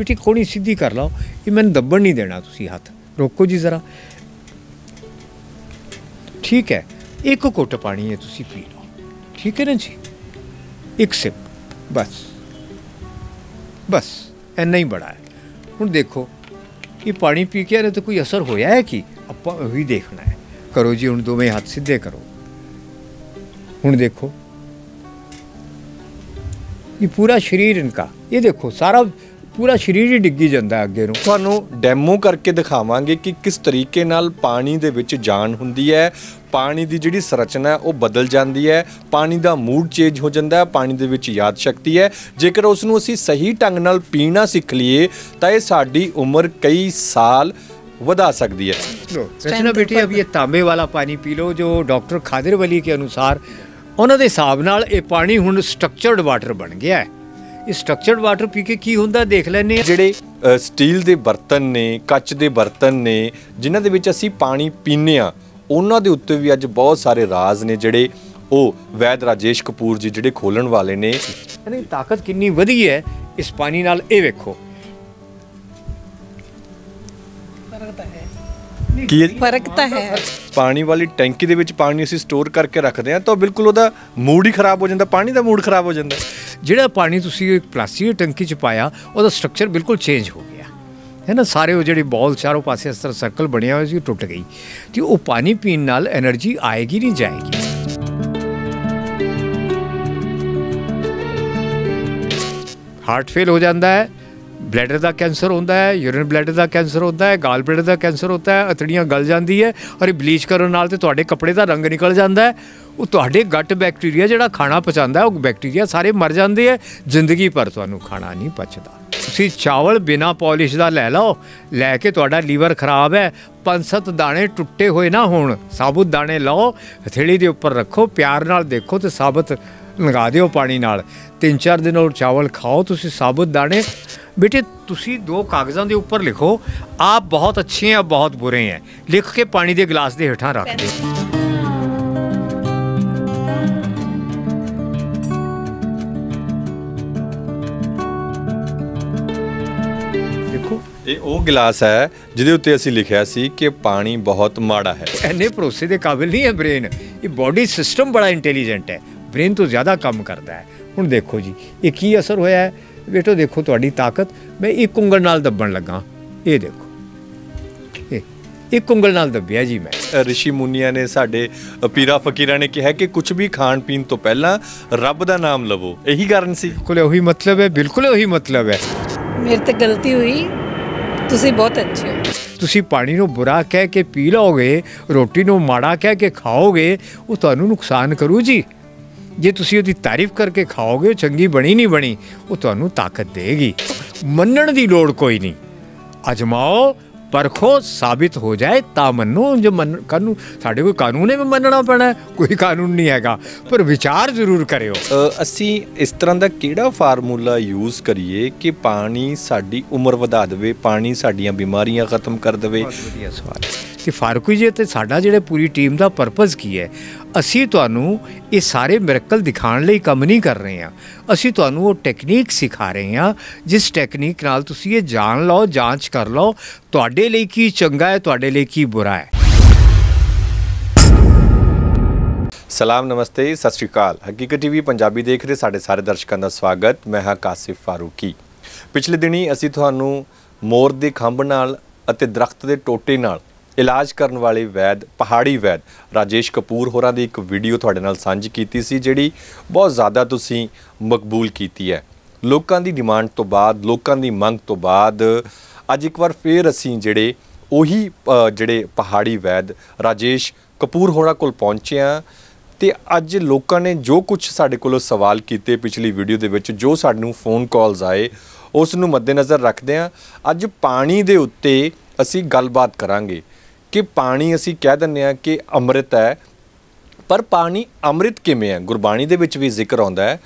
पिटी खोनी सीधी कर लो ये मैं दबण नहीं देना हाथ रोको जी जरा ठीक है एक घुट पानी है तुम पी लो ठीक है ना जी एक सिप बस बस इन्ना ही बड़ा है हूँ देखो ये पानी पी के तो कोई असर होया है कि आप ही देखना है करो जी हूँ दोवें हाथ सीधे करो हूँ देखो ये पूरा शरीर इनका ये देखो सारा ਪੂਰਾ ਸਰੀਰ ਹੀ ਡਿੱਗੀ ਜਾਂਦਾ ਅੱਗੇ ਨੂੰ ਤੁਹਾਨੂੰ ਡੈਮੋ ਕਰਕੇ ਦਿਖਾਵਾਂਗੇ ਕਿ ਕਿਸ ਤਰੀਕੇ ਨਾਲ ਪਾਣੀ ਦੇ ਵਿੱਚ ਜਾਨ ਹੁੰਦੀ ਹੈ ਪਾਣੀ ਦੀ ਜਿਹੜੀ ਸੰਰਚਨਾ ਉਹ ਬਦਲ ਜਾਂਦੀ ਹੈ ਪਾਣੀ ਦਾ ਮੂਡ ਚੇਂਜ ਹੋ ਜਾਂਦਾ ਹੈ ਪਾਣੀ ਦੇ ਵਿੱਚ ਯਾਦ ਸ਼ਕਤੀ ਹੈ ਜੇਕਰ ਉਸ ਨੂੰ ਅਸੀਂ ਸਹੀ ਢੰਗ ਨਾਲ ਪੀਣਾ ਸਿੱਖ ਲਈਏ ਤਾਂ ਇਹ ਸਾਡੀ ਉਮਰ ਕਈ ਸਾਲ ਵਧਾ ਸਕਦੀ ਹੈ है ਬੇਟੀ ਅਬ ਇਹ ਤਾਂਬੇ ਵਾਲਾ ਪਾਣੀ ਪੀ ਲਓ ਜੋ ਡਾਕਟਰ ਖਾਦਰ ਵਲੀ ਕੇ ਅਨੁਸਾਰ ਉਹਨਾਂ ਦੇ ਹਿਸਾਬ ਨਾਲ ਇਹ ਪਾਣੀ ਹੁਣ ਸਟਰਕਚਰਡ ਵਾਟਰ ਬਣ ਗਿਆ ਹੈ ਇਹ ਸਟਰਕਚਰਡ ਵਾਟਰ ਪੀ ਕੇ ਕੀ ਹੁੰਦਾ ਦੇਖ ਲੈਨੇ ਜਿਹੜੇ ਸਟੀਲ ਦੇ ਬਰਤਨ ਨੇ ਕੱਚ ਦੇ ਬਰਤਨ ਨੇ ਜਿਨ੍ਹਾਂ ਦੇ ਵਿੱਚ ਅਸੀਂ ਪਾਣੀ ਪੀਨੇ ਆ ਉਹਨਾਂ ਦੇ ਉੱਤੇ ਵੀ ਅੱਜ ਬਹੁਤ ਸਾਰੇ ਰਾਜ਼ ਨੇ ਜਿਹੜੇ ਉਹ ਵੈਦ ਰਾਜੇਸ਼ ਕਪੂਰ ਜੀ ਜਿਹੜੇ ਖੋਲਣ ਵਾਲੇ ਨੇ ਦੀ ਤਾਕਤ ਕਿੰਨੀ ਵਧੀ ਹੈ ਇਸ ਪਾਣੀ ਨਾਲ ਇਹ ਵੇਖੋ ਕੀ ਫਰਕ ਤਾਂ ਹੈ ਪਾਣੀ ਵਾਲੀ ਟੈਂਕੀ ਦੇ ਵਿੱਚ ਪਾਣੀ ਅਸੀਂ ਸਟੋਰ ਕਰਕੇ ਰੱਖਦੇ ਆ ਤਾਂ ਬਿਲਕੁਲ ਉਹਦਾ ਮੂਡ ਹੀ ਖਰਾਬ ਹੋ ਜਾਂਦਾ ਪਾਣੀ ਦਾ ਮੂਡ ਖਰਾਬ ਹੋ ਜਾਂਦਾ ਜਿਹੜਾ ਪਾਣੀ ਤੁਸੀਂ ਇੱਕ ਪਲਾਸਟਿਕ ਦੀ ਟੈਂਕੀ 'ਚ ਪਾਇਆ ਉਹਦਾ ਸਟਰਕਚਰ ਬਿਲਕੁਲ ਚੇਂਜ ਹੋ ਗਿਆ ਹੈ ਨਾ ਸਾਰੇ ਉਹ ਜਿਹੜੀ ਬਾਲ ਚਾਰੋਂ ਪਾਸੇ ਇਸ ਤਰ੍ਹਾਂ ਸਰਕਲ ਬਣਿਆ ਹੋਇਆ ਸੀ ਟੁੱਟ ਗਈ ਤੇ ਉਹ ਪਾਣੀ ਪੀਣ ਨਾਲ એનર્ਜੀ ਆਏਗੀ ਨਹੀਂ ਜਾਏਗੀ ਹਾਰਟ ਫੇਲ ਹੋ ਜਾਂਦਾ ਹੈ ਬਲੈਡਰ ਦਾ ਕੈਂਸਰ ਹੁੰਦਾ ਹੈ ਯੂਰਿਨ ਬਲੈਡਰ ਦਾ ਕੈਂਸਰ ਹੁੰਦਾ ਹੈ ਗਾਲ ਬਲੈਡਰ ਦਾ ਕੈਂਸਰ ਹੁੰਦਾ ਹੈ ਅਤੜੀਆਂ ਗਲ ਜਾਂਦੀ ਹੈ ਔਰ ਇਹ ਬਲੀਚ ਕਰਨ ਨਾਲ ਤੇ ਤੁਹਾਡੇ ਕੱਪੜੇ ਦਾ ਰੰਗ ਨਿਕਲ ਜਾਂਦਾ ਹੈ ਉਹ ਤੁਹਾਡੇ ਗੱਟ ਬੈਕਟੀਰੀਆ ਜਿਹੜਾ ਖਾਣਾ ਪਚਾਉਂਦਾ ਉਹ ਬੈਕਟੀਰੀਆ ਸਾਰੇ ਮਰ ਜਾਂਦੇ ਆ ਜ਼ਿੰਦਗੀ ਪਰ ਤੁਹਾਨੂੰ ਖਾਣਾ ਨਹੀਂ ਪਚਦਾ ਤੁਸੀਂ ਚਾਵਲ ਬਿਨਾ ਪਾਲਿਸ਼ ਦਾ ਲੈ ਲਓ ਲੈ ਕੇ ਤੁਹਾਡਾ ਲੀਵਰ ਖਰਾਬ ਹੈ ਪੰਜ ਸੱਤ ਦਾਣੇ ਟੁੱਟੇ ਹੋਏ ਨਾ ਹੋਣ ਸਾਬੂਤ ਦਾਣੇ ਲਓ ਹਥੇਲੀ ਦੇ ਉੱਪਰ ਰੱਖੋ ਪਿਆਰ ਨਾਲ ਦੇਖੋ ਤੇ ਸਾਬਤ ਲਗਾ ਦਿਓ ਪਾਣੀ ਨਾਲ ਤਿੰਨ ਚਾਰ ਦਿਨ ਉਹ ਚਾਵਲ ਖਾਓ ਤੁਸੀਂ ਸਾਬੂਤ ਦਾਣੇ ਬੇਟੇ ਤੁਸੀਂ ਦੋ ਕਾਗਜ਼ਾਂ ਦੇ ਉੱਪਰ ਲਿਖੋ ਆਪ ਬਹੁਤ ਅੱਛੇ ਆ ਬਹੁਤ ਬੁਰੇ ਆ ਲਿਖ ਕੇ ਪਾਣੀ ਦੇ ਗਲਾਸ ਦੇ ਹੇਠਾਂ ਰੱਖ ਦੇ ਦੇਖੋ ਇਹ ਉਹ ਗਲਾਸ ਹੈ ਜਿਹਦੇ ਉੱਤੇ ਅਸੀਂ ਲਿਖਿਆ ਸੀ ਕਿ ਪਾਣੀ ਬਹੁਤ ਮਾੜਾ ਹੈ ਐਨੇ ਭਰੋਸੇ ਦੇ ਕਾਬਿਲ ਨਹੀਂ ਹੈ ਬ੍ਰੇਨ ਇਹ ਬਾਡੀ ਸਿਸਟਮ ਬੜਾ ਇੰਟੈਲੀਜੈਂਟ ਹੈ ਬ੍ਰੇਨ ਤੋਂ ਜ਼ਿਆਦਾ ਕੰਮ ਕਰਦਾ ਹੈ ਹੁਣ ਦੇਖੋ ਜੀ ਇਹ ਕੀ ਅਸਰ ਹੋਇਆ ਹੈ ਬੇਟੋ ਦੇਖੋ ਤੁਹਾਡੀ ਤਾਕਤ ਮੈਂ ਇੱਕ ਉਂਗਲ ਨਾਲ ਦੱਬਣ ਲੱਗਾ ਇਹ ਦੇਖੋ ਇੱਕ ਉਂਗਲ ਨਾਲ ਦੱਬਿਆ ਜੀ ਮੈਂ ਰਿਸ਼ੀ ਮੁਨੀਆਂ ਨੇ ਸਾਡੇ ਪੀਰਾ ਫਕੀਰਾਂ ਨੇ ਕਿਹਾ ਕਿ ਕੁਝ ਵੀ ਖਾਣ ਪੀਣ ਤੋਂ ਪਹਿਲਾਂ ਰੱਬ ਦਾ ਨਾਮ ਲਵੋ ਇਹੀ ਕਾਰਨ ਸੀ ਬਿਲਕੁਲ ਉਹੀ ਮਤਲਬ ਹੈ ਬਿਲਕੁਲ ਉਹੀ ਮਤਲਬ ਹੈ ਮੇਰੇ ਤੇ ਗਲਤੀ ਹੋਈ ਤੁਸੀਂ ਬਹੁਤ ਅੱਛੇ ਹੋ ਤੁਸੀਂ ਪਾਣੀ ਨੂੰ ਬੁਰਾ ਕਹਿ ਕੇ ਪੀ ਲਓਗੇ ਰੋਟੀ ਨੂੰ ਮਾੜਾ ਕਹਿ ਕੇ ਖਾਓਗੇ ਉਹ ਤੁਹਾਨੂੰ ਨੁਕਸਾਨ ਕਰੂ ਜੀ ਜੇ ਤੁਸੀਂ ਉਹਦੀ ਤਾਰੀਫ ਕਰਕੇ ਖਾਓਗੇ ਚੰਗੀ ਬਣੀ ਨਹੀਂ ਬਣੀ ਉਹ ਤੁਹਾਨੂੰ ਤਾਕਤ ਦੇਗੀ ਮੰਨਣ ਦੀ ਲੋੜ ਕੋਈ ਨਹੀਂ ਅਜਮਾਓ ਪਰਖੋ ਸਾਬਿਤ ਹੋ ਜਾਏ ਤਾਂ ਮੰਨੋ ਜੋ ਮੰਨ ਕਾਨੂੰ ਸਾਡੇ ਕੋਈ ਕਾਨੂੰਨ ਹੈ ਮੰਨਣਾ ਪੈਣਾ ਕੋਈ ਕਾਨੂੰਨ ਨਹੀਂ ਹੈਗਾ ਪਰ ਵਿਚਾਰ ਜ਼ਰੂਰ ਕਰਿਓ ਅਸੀਂ ਇਸ ਤਰ੍ਹਾਂ ਦਾ ਕਿਹੜਾ ਫਾਰਮੂਲਾ ਯੂਜ਼ ਕਰੀਏ ਕਿ ਪਾਣੀ ਸਾਡੀ ਉਮਰ ਵਧਾ ਦੇਵੇ ਪਾਣੀ ਸਾਡੀਆਂ ਬਿਮਾਰੀਆਂ ਖਤਮ ਕਰ ਦੇਵੇ ਬਹੁਤ ਵਧੀਆ ਸਵਾਲ ਹੈ ਫਾਰੂਕ ਜੀ ਤੇ ਸਾਡਾ ਜਿਹੜੇ ਪੂਰੀ ਟੀਮ ਦਾ ਪਰਪਸ ਕੀ ਹੈ ਅਸੀਂ ਤੁਹਾਨੂੰ ਇਹ ਸਾਰੇ ਮਿਰਕਲ ਦਿਖਾਉਣ ਲਈ ਕੰਮ ਨਹੀਂ ਕਰ ਰਹੇ ਹਾਂ ਅਸੀਂ ਤੁਹਾਨੂੰ ਉਹ ਟੈਕਨੀਕ ਸਿਖਾ ਰਹੇ ਹਾਂ ਜਿਸ ਟੈਕਨੀਕ ਨਾਲ ਤੁਸੀਂ ਇਹ ਜਾਣ ਲਓ ਜਾਂਚ ਕਰ ਲਓ ਤੁਹਾਡੇ ਲਈ ਕੀ ਚੰਗਾ ਹੈ ਤੁਹਾਡੇ ਲਈ ਕੀ ਬੁਰਾ ਹੈ ਸਲਾਮ ਨਮਸਤੇ ਸਤਿ ਸ਼੍ਰੀ ਅਕਾਲ ਹਕੀਕਤ ਟੀਵੀ ਪੰਜਾਬੀ ਦੇਖ ਰਹੇ ਸਾਡੇ ਸਾਰੇ ਦਰਸ਼ਕਾਂ ਦਾ ਸਵਾਗਤ ਮੈਂ ਹਾਂ ਕਾਸਿਫ ਫਾਰੂਕੀ ਪਿਛਲੇ ਦਿਨੀ ਅਸੀਂ ਤੁਹਾਨੂੰ ਮੋਰ ਦੇ ਖੰਭ ਨਾਲ ਅਤੇ ਦਰਖਤ ਦੇ ਟੋਟੇ ਨਾਲ ਇਲਾਜ ਕਰਨ ਵਾਲੇ ਵੈਦ ਪਹਾੜੀ ਵੈਦ ਰਾਜੇਸ਼ ਕਪੂਰ ਹੋਰਾਂ ਦੀ ਇੱਕ ਵੀਡੀਓ ਤੁਹਾਡੇ ਨਾਲ ਸਾਂਝੀ ਕੀਤੀ ਸੀ ਜਿਹੜੀ ਬਹੁਤ ਜ਼ਿਆਦਾ ਤੁਸੀਂ ਮਕਬੂਲ ਕੀਤੀ ਹੈ ਲੋਕਾਂ ਦੀ ਡਿਮਾਂਡ ਤੋਂ ਬਾਅਦ ਲੋਕਾਂ ਦੀ ਮੰਗ ਤੋਂ ਬਾਅਦ ਅੱਜ ਇੱਕ ਵਾਰ ਫੇਰ ਅਸੀਂ ਜਿਹੜੇ ਉਹੀ ਜਿਹੜੇ ਪਹਾੜੀ ਵੈਦ ਰਾਜੇਸ਼ ਕਪੂਰ ਹੋਰਾਂ ਕੋਲ ਪਹੁੰਚੇ ਆ ਤੇ ਅੱਜ ਲੋਕਾਂ ਨੇ ਜੋ ਕੁਝ ਸਾਡੇ ਕੋਲੋਂ ਸਵਾਲ ਕੀਤੇ ਪਿਛਲੀ ਵੀਡੀਓ ਦੇ ਵਿੱਚ ਜੋ ਸਾਨੂੰ ਫੋਨ ਕਾਲਸ ਆਏ ਉਸ ਨੂੰ ਮੱਦੇਨਜ਼ਰ ਰੱਖਦੇ ਆ ਅੱਜ ਪਾਣੀ ਦੇ ਉੱਤੇ ਅਸੀਂ ਗੱਲਬਾਤ ਕਰਾਂਗੇ ਕਿ ਪਾਣੀ ਅਸੀਂ ਕਹਿ ਦਿੰਨੇ ਆ ਕਿ ਅੰਮ੍ਰਿਤ ਹੈ ਪਰ ਪਾਣੀ ਅੰਮ੍ਰਿਤ ਕਿਵੇਂ ਹੈ ਗੁਰਬਾਣੀ ਦੇ ਵਿੱਚ ਵੀ ਜ਼ਿਕਰ ਆਉਂਦਾ ਹੈ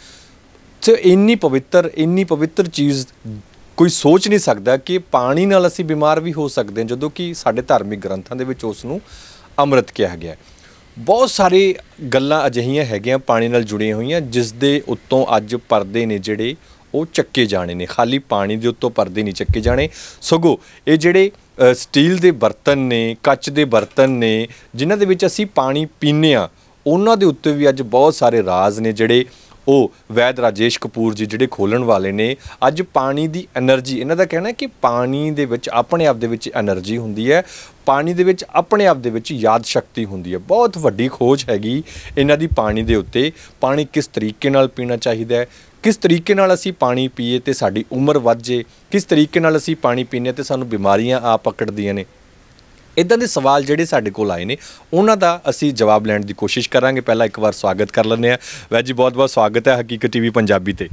ਤੇ ਇੰਨੀ ਪਵਿੱਤਰ ਇੰਨੀ ਪਵਿੱਤਰ ਚੀਜ਼ ਕੋਈ ਸੋਚ ਨਹੀਂ ਸਕਦਾ ਕਿ ਪਾਣੀ ਨਾਲ ਅਸੀਂ ਬਿਮਾਰ ਵੀ ਹੋ ਸਕਦੇ ਹਾਂ ਜਦੋਂ ਕਿ ਸਾਡੇ ਧਾਰਮਿਕ ਗ੍ਰੰਥਾਂ ਦੇ ਵਿੱਚ ਉਸ ਨੂੰ ਅੰਮ੍ਰਿਤ ਕਿਹਾ ਗਿਆ ਹੈ ਬਹੁਤ ਸਾਰੇ ਗੱਲਾਂ ਅਜਿਹੀਆਂ ਹੈਗੀਆਂ ਪਾਣੀ ਨਾਲ ਜੁੜੀਆਂ ਹੋਈਆਂ ਜਿਸ ਦੇ ਉੱਤੋਂ ਅੱਜ ਪਰਦੇ ਨੇ ਜਿਹੜੇ ਉਹ ਚੱਕੇ ਜਾਣੇ ਨੇ ਖਾਲੀ ਪਾਣੀ ਦੇ ਉੱਤੋਂ ਪਰਦੇ ਨਹੀਂ ਚੱਕੇ ਜਾਣੇ ਸਗੋ ਇਹ ਜਿਹੜੇ ਸਟੀਲ ਦੇ ਬਰਤਨ ਨੇ ਕੱਚ ਦੇ ਬਰਤਨ ਨੇ ਜਿਨ੍ਹਾਂ ਦੇ ਵਿੱਚ ਅਸੀਂ ਪਾਣੀ ਪੀਨੇ ਆ ਉਹਨਾਂ ਦੇ ਉੱਤੇ ਵੀ ਅੱਜ ਬਹੁਤ ਸਾਰੇ ਰਾਜ਼ ਨੇ ਜਿਹੜੇ ਉਹ ਵੈਦ ਰਾਜੇਸ਼ ਕਪੂਰ ਜੀ ਜਿਹੜੇ ਖੋਲਣ ਵਾਲੇ ਨੇ ਅੱਜ ਪਾਣੀ ਦੀ એનર્ਜੀ ਇਹਨਾਂ ਦਾ ਕਹਿਣਾ ਹੈ ਕਿ ਪਾਣੀ ਦੇ ਵਿੱਚ ਆਪਣੇ ਆਪ ਦੇ ਵਿੱਚ એનર્ਜੀ ਹੁੰਦੀ ਹੈ ਪਾਣੀ ਦੇ ਵਿੱਚ ਆਪਣੇ ਆਪ ਦੇ ਵਿੱਚ ਯਾਦ ਸ਼ਕਤੀ ਹੁੰਦੀ ਹੈ ਬਹੁਤ ਵੱਡੀ ਖੋਜ ਹੈਗੀ ਇਹਨਾਂ ਦੀ ਪਾਣੀ ਦੇ ਉੱਤੇ ਪਾਣੀ ਕਿਸ ਤਰੀਕੇ ਨਾਲ ਪੀਣਾ ਚਾਹੀਦਾ ਹੈ ਕਿਸ ਤਰੀਕੇ ਨਾਲ ਅਸੀਂ ਪਾਣੀ ਪੀਏ ਤੇ ਸਾਡੀ ਉਮਰ ਵੱਧ ਜੇ ਕਿਸ ਤਰੀਕੇ ਨਾਲ ਅਸੀਂ ਪਾਣੀ ਪੀਨੇ ਤੇ ਸਾਨੂੰ ਬਿਮਾਰੀਆਂ ਆ ਪਕੜਦੀਆਂ ਨੇ ਇਦਾਂ ਦੇ ਸਵਾਲ ਜਿਹੜੇ ਸਾਡੇ ਕੋਲ ਆਏ ਨੇ ਉਹਨਾਂ ਦਾ ਅਸੀਂ ਜਵਾਬ ਲੈਣ ਦੀ ਕੋਸ਼ਿਸ਼ ਕਰਾਂਗੇ ਪਹਿਲਾਂ ਇੱਕ ਵਾਰ ਸਵਾਗਤ ਕਰ ਲੈਂਦੇ ਆ ਵੈਜੀ ਬਹੁਤ ਬਹੁਤ ਸਵਾਗਤ ਹੈ ਹਕੀਕਤ ਟੀਵੀ ਪੰਜਾਬੀ ਤੇ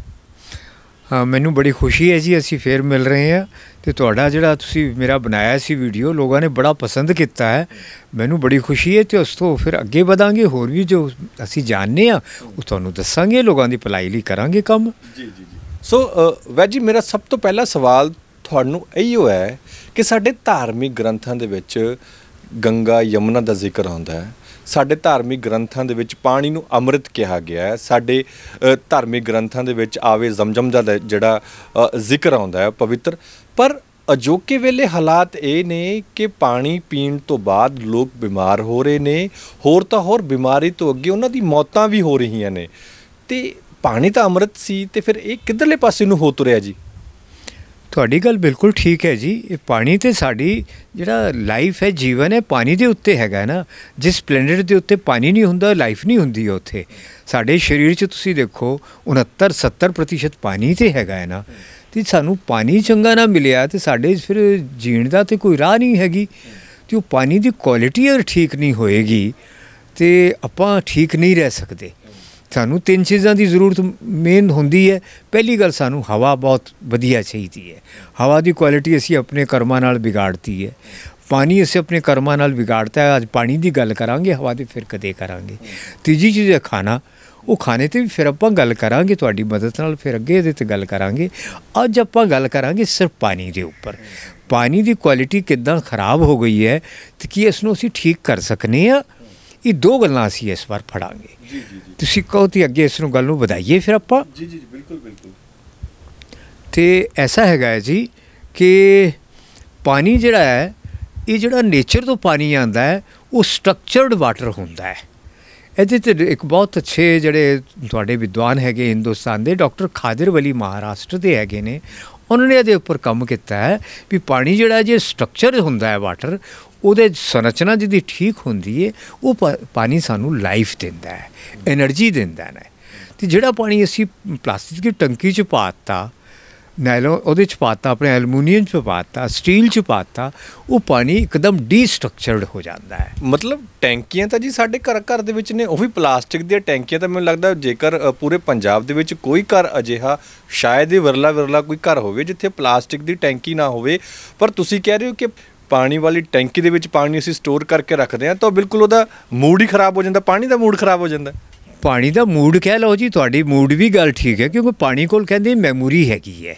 ਮੈਨੂੰ ਬੜੀ ਖੁਸ਼ੀ ਹੈ ਜੀ ਅਸੀਂ ਫੇਰ ਮਿਲ ਰਹੇ ਹਾਂ ਤੇ ਤੁਹਾਡਾ ਜਿਹੜਾ ਤੁਸੀਂ ਮੇਰਾ ਬਣਾਇਆ ਸੀ ਵੀਡੀਓ ਲੋਕਾਂ ਨੇ ਬੜਾ ਪਸੰਦ ਕੀਤਾ ਹੈ ਮੈਨੂੰ ਬੜੀ ਖੁਸ਼ੀ ਹੈ ਤੇ ਉਸ ਤੋਂ ਫਿਰ ਅੱਗੇ ਵਧਾਂਗੇ ਹੋਰ ਵੀ ਜੋ ਅਸੀਂ ਜਾਣਦੇ ਆ ਉਹ ਤੁਹਾਨੂੰ ਦੱਸਾਂਗੇ ਲੋਕਾਂ ਦੀ ਭਲਾਈ ਲਈ ਕਰਾਂਗੇ ਕੰਮ ਜੀ ਜੀ ਜੀ ਸੋ ਵੈਜੀ ਮੇਰਾ ਸਭ ਤੋਂ ਪਹਿਲਾ ਸਵਾਲ ਤੁਹਾਨੂੰ ਇਹੋ ਹੈ ਕਿ ਸਾਡੇ ਧਾਰਮਿਕ ਗ੍ਰੰਥਾਂ ਦੇ ਵਿੱਚ ਗੰਗਾ ਯਮਨਾ ਦਾ ਜ਼ਿਕਰ ਆਉਂਦਾ ਹੈ ਸਾਡੇ ਧਾਰਮਿਕ ਗ੍ਰੰਥਾਂ ਦੇ ਵਿੱਚ ਪਾਣੀ ਨੂੰ ਅੰਮ੍ਰਿਤ ਕਿਹਾ ਗਿਆ ਹੈ ਸਾਡੇ ਧਾਰਮਿਕ ਗ੍ਰੰਥਾਂ ਦੇ ਵਿੱਚ ਆਵੇ ਜ਼ਮਜ਼ਮ ਦਾ ਜਿਹੜਾ ਜ਼ਿਕਰ ਆਉਂਦਾ ਹੈ ਪਵਿੱਤਰ ਪਰ ਅਜੋਕੇ ਵੇਲੇ ਹਾਲਾਤ ਇਹ ਨੇ ਕਿ ਪਾਣੀ ਪੀਣ ਤੋਂ ਬਾਅਦ ਲੋਕ ਬਿਮਾਰ ਹੋ ਰਹੇ ਨੇ ਹੋਰ ਤਾਂ ਹੋਰ ਬਿਮਾਰੀ ਤੋਂ ਅੱਗੇ ਉਹਨਾਂ ਦੀ ਮੌਤਾਂ ਵੀ ਹੋ ਰਹੀਆਂ ਨੇ ਤੇ ਪਾਣੀ ਤਾਂ ਅੰਮ੍ਰਿਤ ਸੀ ਤੇ ਫਿਰ ਇਹ ਕਿੱਧਰਲੇ ਪਾਸੇ ਨੂੰ ਹੋ ਤੁਰਿਆ ਜੀ ਤੁਹਾਡੀ ਗੱਲ ਬਿਲਕੁਲ ਠੀਕ ਹੈ ਜੀ ਇਹ ਪਾਣੀ ਤੇ ਸਾਡੀ ਜਿਹੜਾ ਲਾਈਫ ਹੈ ਜੀਵਨ ਹੈ ਪਾਣੀ ਦੇ ਉੱਤੇ ਹੈਗਾ ਨਾ ਜਿਸ ਪਲੈਨਟ ਦੇ ਉੱਤੇ ਪਾਣੀ ਨਹੀਂ ਹੁੰਦਾ ਲਾਈਫ ਨਹੀਂ ਹੁੰਦੀ ਉੱਥੇ ਸਾਡੇ ਸਰੀਰ 'ਚ ਤੁਸੀਂ ਦੇਖੋ 69 70% ਪਾਣੀ ਤੇ ਹੈਗਾ ਹੈ ਨਾ ਤੇ ਸਾਨੂੰ ਪਾਣੀ ਚੰਗਾ ਨਾ ਮਿਲਿਆ ਤੇ ਸਾਡੇ ਫਿਰ ਜੀਣ ਦਾ ਤੇ ਕੋਈ ਰਾਹ ਨਹੀਂ ਹੈਗੀ ਤੇ ਉਹ ਪਾਣੀ ਦੀ ਕੁਆਲਿਟੀ ਅਰ ਠੀਕ ਨਹੀਂ ਹੋਏਗੀ ਤੇ ਆਪਾਂ ਠੀਕ ਨਹੀਂ ਰਹਿ ਸਕਦੇ ਸਾਨੂੰ ਤਿੰਨ ਚੀਜ਼ਾਂ ਦੀ ਜ਼ਰੂਰਤ ਮੇਨ ਹੁੰਦੀ ਹੈ ਪਹਿਲੀ ਗੱਲ ਸਾਨੂੰ ਹਵਾ ਬਹੁਤ ਵਧੀਆ ਚਾਹੀਦੀ ਹੈ ਹਵਾ ਦੀ ਕੁਆਲਿਟੀ ਅਸੀਂ ਆਪਣੇ ਕਰਮਾਂ ਨਾਲ ਵਿਗਾੜਤੀ ਹੈ ਪਾਣੀ ਅਸੀਂ ਆਪਣੇ ਕਰਮਾਂ ਨਾਲ ਵਿਗਾੜਤਾ ਹੈ ਅੱਜ ਪਾਣੀ ਦੀ ਗੱਲ ਕਰਾਂਗੇ ਹਵਾ ਦੀ ਫਿਰ ਕਦੇ ਕਰਾਂਗੇ ਤੀਜੀ ਚੀਜ਼ ਹੈ ਖਾਣਾ ਉਹ ਖਾਣੇ ਤੇ ਵੀ ਫਿਰ ਆਪਾਂ ਗੱਲ ਕਰਾਂਗੇ ਤੁਹਾਡੀ ਮਦਦ ਨਾਲ ਫਿਰ ਅੱਗੇ ਇਹਦੇ ਤੇ ਗੱਲ ਕਰਾਂਗੇ ਅੱਜ ਆਪਾਂ ਗੱਲ ਕਰਾਂਗੇ ਸਿਰਫ ਪਾਣੀ ਦੇ ਉੱਪਰ ਪਾਣੀ ਦੀ ਕੁਆਲਿਟੀ ਕਿਦਾਂ ਖਰਾਬ ਹੋ ਗਈ ਹੈ ਤੇ ਕੀ ਇਸ ਨੂੰ ਅਸੀਂ ਠੀਕ ਕਰ ਸਕਨੇ ਆ ਇਹ ਦੋ ਗੱਲਾਂ ਅਸੀਂ ਇਸ ਵਾਰ ਫੜਾਂਗੇ ਜੀ ਜੀ ਜੀ ਤੁਸੀਂ ਕਹੋ ਤੇ ਅੱਗੇ ਇਸ ਨੂੰ ਗੱਲ ਨੂੰ ਵਧਾਈਏ ਫਿਰ ਆਪਾਂ ਜੀ ਜੀ ਬਿਲਕੁਲ ਬਿਲਕੁਲ ਤੇ ਐਸਾ ਹੈਗਾ ਜੀ ਕਿ ਪਾਣੀ ਜਿਹੜਾ ਹੈ ਇਹ ਜਿਹੜਾ ਨੇਚਰ ਤੋਂ ਪਾਣੀ ਆਂਦਾ ਹੈ ਉਹ ਸਟਰਕਚਰਡ ਵਾਟਰ ਹੁੰਦਾ ਹੈ ਇਹਦੇ ਤੇ ਇੱਕ ਬਹੁਤ ਅੱਛੇ ਜਿਹੜੇ ਤੁਹਾਡੇ ਵਿਦਵਾਨ ਹੈਗੇ ਹਿੰਦੁਸਤਾਨ ਦੇ ਡਾਕਟਰ ਖਾਦਰ ਵਲੀ ਮਹਾਰਾਸ਼ਟਰ ਦੇ ਹੈਗੇ ਨੇ ਉਹਨਾਂ ਨੇ ਇਹਦੇ ਉੱਪਰ ਕੰਮ ਕੀਤਾ ਹੈ ਵੀ ਪਾਣੀ ਜਿਹੜਾ ਜੇ ਸਟਰਕਚਰ ਹੁੰਦਾ ਹੈ ਵਾਟਰ ਉਹਦੇ ਸੰਰਚਨਾ ਜਿਹਦੀ ਠੀਕ ਹੁੰਦੀ ਏ ਉਹ ਪਾਣੀ ਸਾਨੂੰ ਲਾਈਫ ਦਿੰਦਾ ਹੈ એનર્ਜੀ ਦਿੰਦਾ ਹੈ ਤੇ ਜਿਹੜਾ ਪਾਣੀ ਅਸੀਂ ਪਲਾਸਟਿਕ ਦੀ ਟੰਕੀ 'ਚ ਪਾਤਾ ਨਾਇਲੋ ਉਹਦੇ 'ਚ ਪਾਤਾ ਆਪਣੇ ਐਲੂਮੀਨੀਅਮ 'ਚ ਪਾਤਾ ਸਟੀਲ 'ਚ ਪਾਤਾ ਉਹ ਪਾਣੀ ਇੱਕਦਮ ਡੀਸਟਰਕਚਰਡ ਹੋ ਜਾਂਦਾ ਹੈ ਮਤਲਬ ਟੈਂਕੀਆਂ ਤਾਂ ਜੀ ਸਾਡੇ ਘਰ ਘਰ ਦੇ ਵਿੱਚ ਨੇ ਉਹ ਵੀ ਪਲਾਸਟਿਕ ਦੀਆਂ ਟੈਂਕੀਆਂ ਤਾਂ ਮੈਨੂੰ ਲੱਗਦਾ ਜੇਕਰ ਪੂਰੇ ਪੰਜਾਬ ਦੇ ਵਿੱਚ ਕੋਈ ਘਰ ਅਜਿਹਾ ਸ਼ਾਇਦ ਹੀ ਵਿਰਲਾ ਵਿਰਲਾ ਕੋਈ ਘਰ ਹੋਵੇ ਜਿੱਥੇ ਪਲਾਸਟਿਕ ਦੀ ਟੈਂਕੀ ਨਾ ਹੋਵੇ ਪਰ ਤੁਸੀਂ ਕਹਿ ਰਹੇ ਹੋ ਕਿ ਪਾਣੀ ਵਾਲੀ ਟੈਂਕੀ ਦੇ ਵਿੱਚ ਪਾਣੀ ਅਸੀਂ ਸਟੋਰ ਕਰਕੇ ਰੱਖਦੇ ਆ ਤਾਂ ਬਿਲਕੁਲ ਉਹਦਾ ਮੂਡ ਹੀ ਖਰਾਬ ਹੋ ਜਾਂਦਾ ਪਾਣੀ ਦਾ ਮੂਡ ਖਰਾਬ ਹੋ ਜਾਂਦਾ ਪਾਣੀ ਦਾ ਮੂਡ ਕਹਿ ਲਓ ਜੀ ਤੁਹਾਡੀ ਮੂਡ ਵੀ ਗੱਲ ਠੀਕ ਹੈ ਕਿਉਂਕਿ ਪਾਣੀ ਕੋਲ ਕਹਿੰਦੇ ਮੈਮੋਰੀ ਹੈਗੀ ਹੈ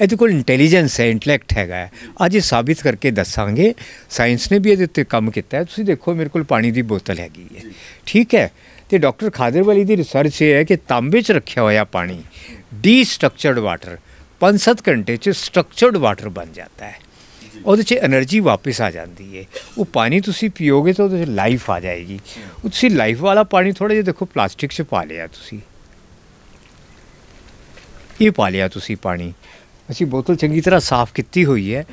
ਇਹਦੇ ਕੋਲ ਇੰਟੈਲੀਜੈਂਸ ਹੈ ਇੰਟੈਲੈਕਟ ਹੈਗਾ ਅੱਜ ਇਹ ਸਾਬਿਤ ਕਰਕੇ ਦੱਸਾਂਗੇ ਸਾਇੰਸ ਨੇ ਵੀ ਇਹਦੇ ਉੱਤੇ ਕੰਮ ਕੀਤਾ ਹੈ ਤੁਸੀਂ ਦੇਖੋ ਮੇਰੇ ਕੋਲ ਪਾਣੀ ਦੀ ਬੋਤਲ ਹੈਗੀ ਹੈ ਠੀਕ ਹੈ ਤੇ ਡਾਕਟਰ ਖਾਦਰਵਾਲੀ ਦੀ ਰਿਸਰਚ ਇਹ ਹੈ ਕਿ ਤਾਂਬੇ 'ਚ ਰੱਖਿਆ ਹੋਇਆ ਪਾਣੀ ਡੀ ਸਟਰਕਚਰਡ ਵਾਟਰ 5-7 ਘੰਟੇ 'ਚ ਸਟਰਕਚਰਡ ਵਾਟਰ ਬਣ ਜਾਂਦਾ ਹੈ ਉਹਦੇ 'ਚ એનર્ਜੀ ਵਾਪਸ ਆ ਜਾਂਦੀ ਹੈ ਉਹ ਪਾਣੀ ਤੁਸੀਂ ਪੀਓਗੇ ਤਾਂ ਉਹਦੇ 'ਚ ਲਾਈਫ ਆ ਜਾਏਗੀ ਉਹ ਤੁਸੀਂ ਲਾਈਫ ਵਾਲਾ ਪਾਣੀ ਥੋੜਾ ਜਿਹਾ ਦੇਖੋ ਪਲਾਸਟਿਕ 'ਚ ਪਾ ਲਿਆ ਤੁਸੀਂ ਇਹ ਪਾ ਲਿਆ ਤੁਸੀਂ ਪਾਣੀ ਅਸੀਂ ਬੋਤਲ ਚੰਗੀ ਤਰ੍ਹਾਂ ਸਾਫ਼ ਕੀਤੀ ਹੋਈ ਹੈ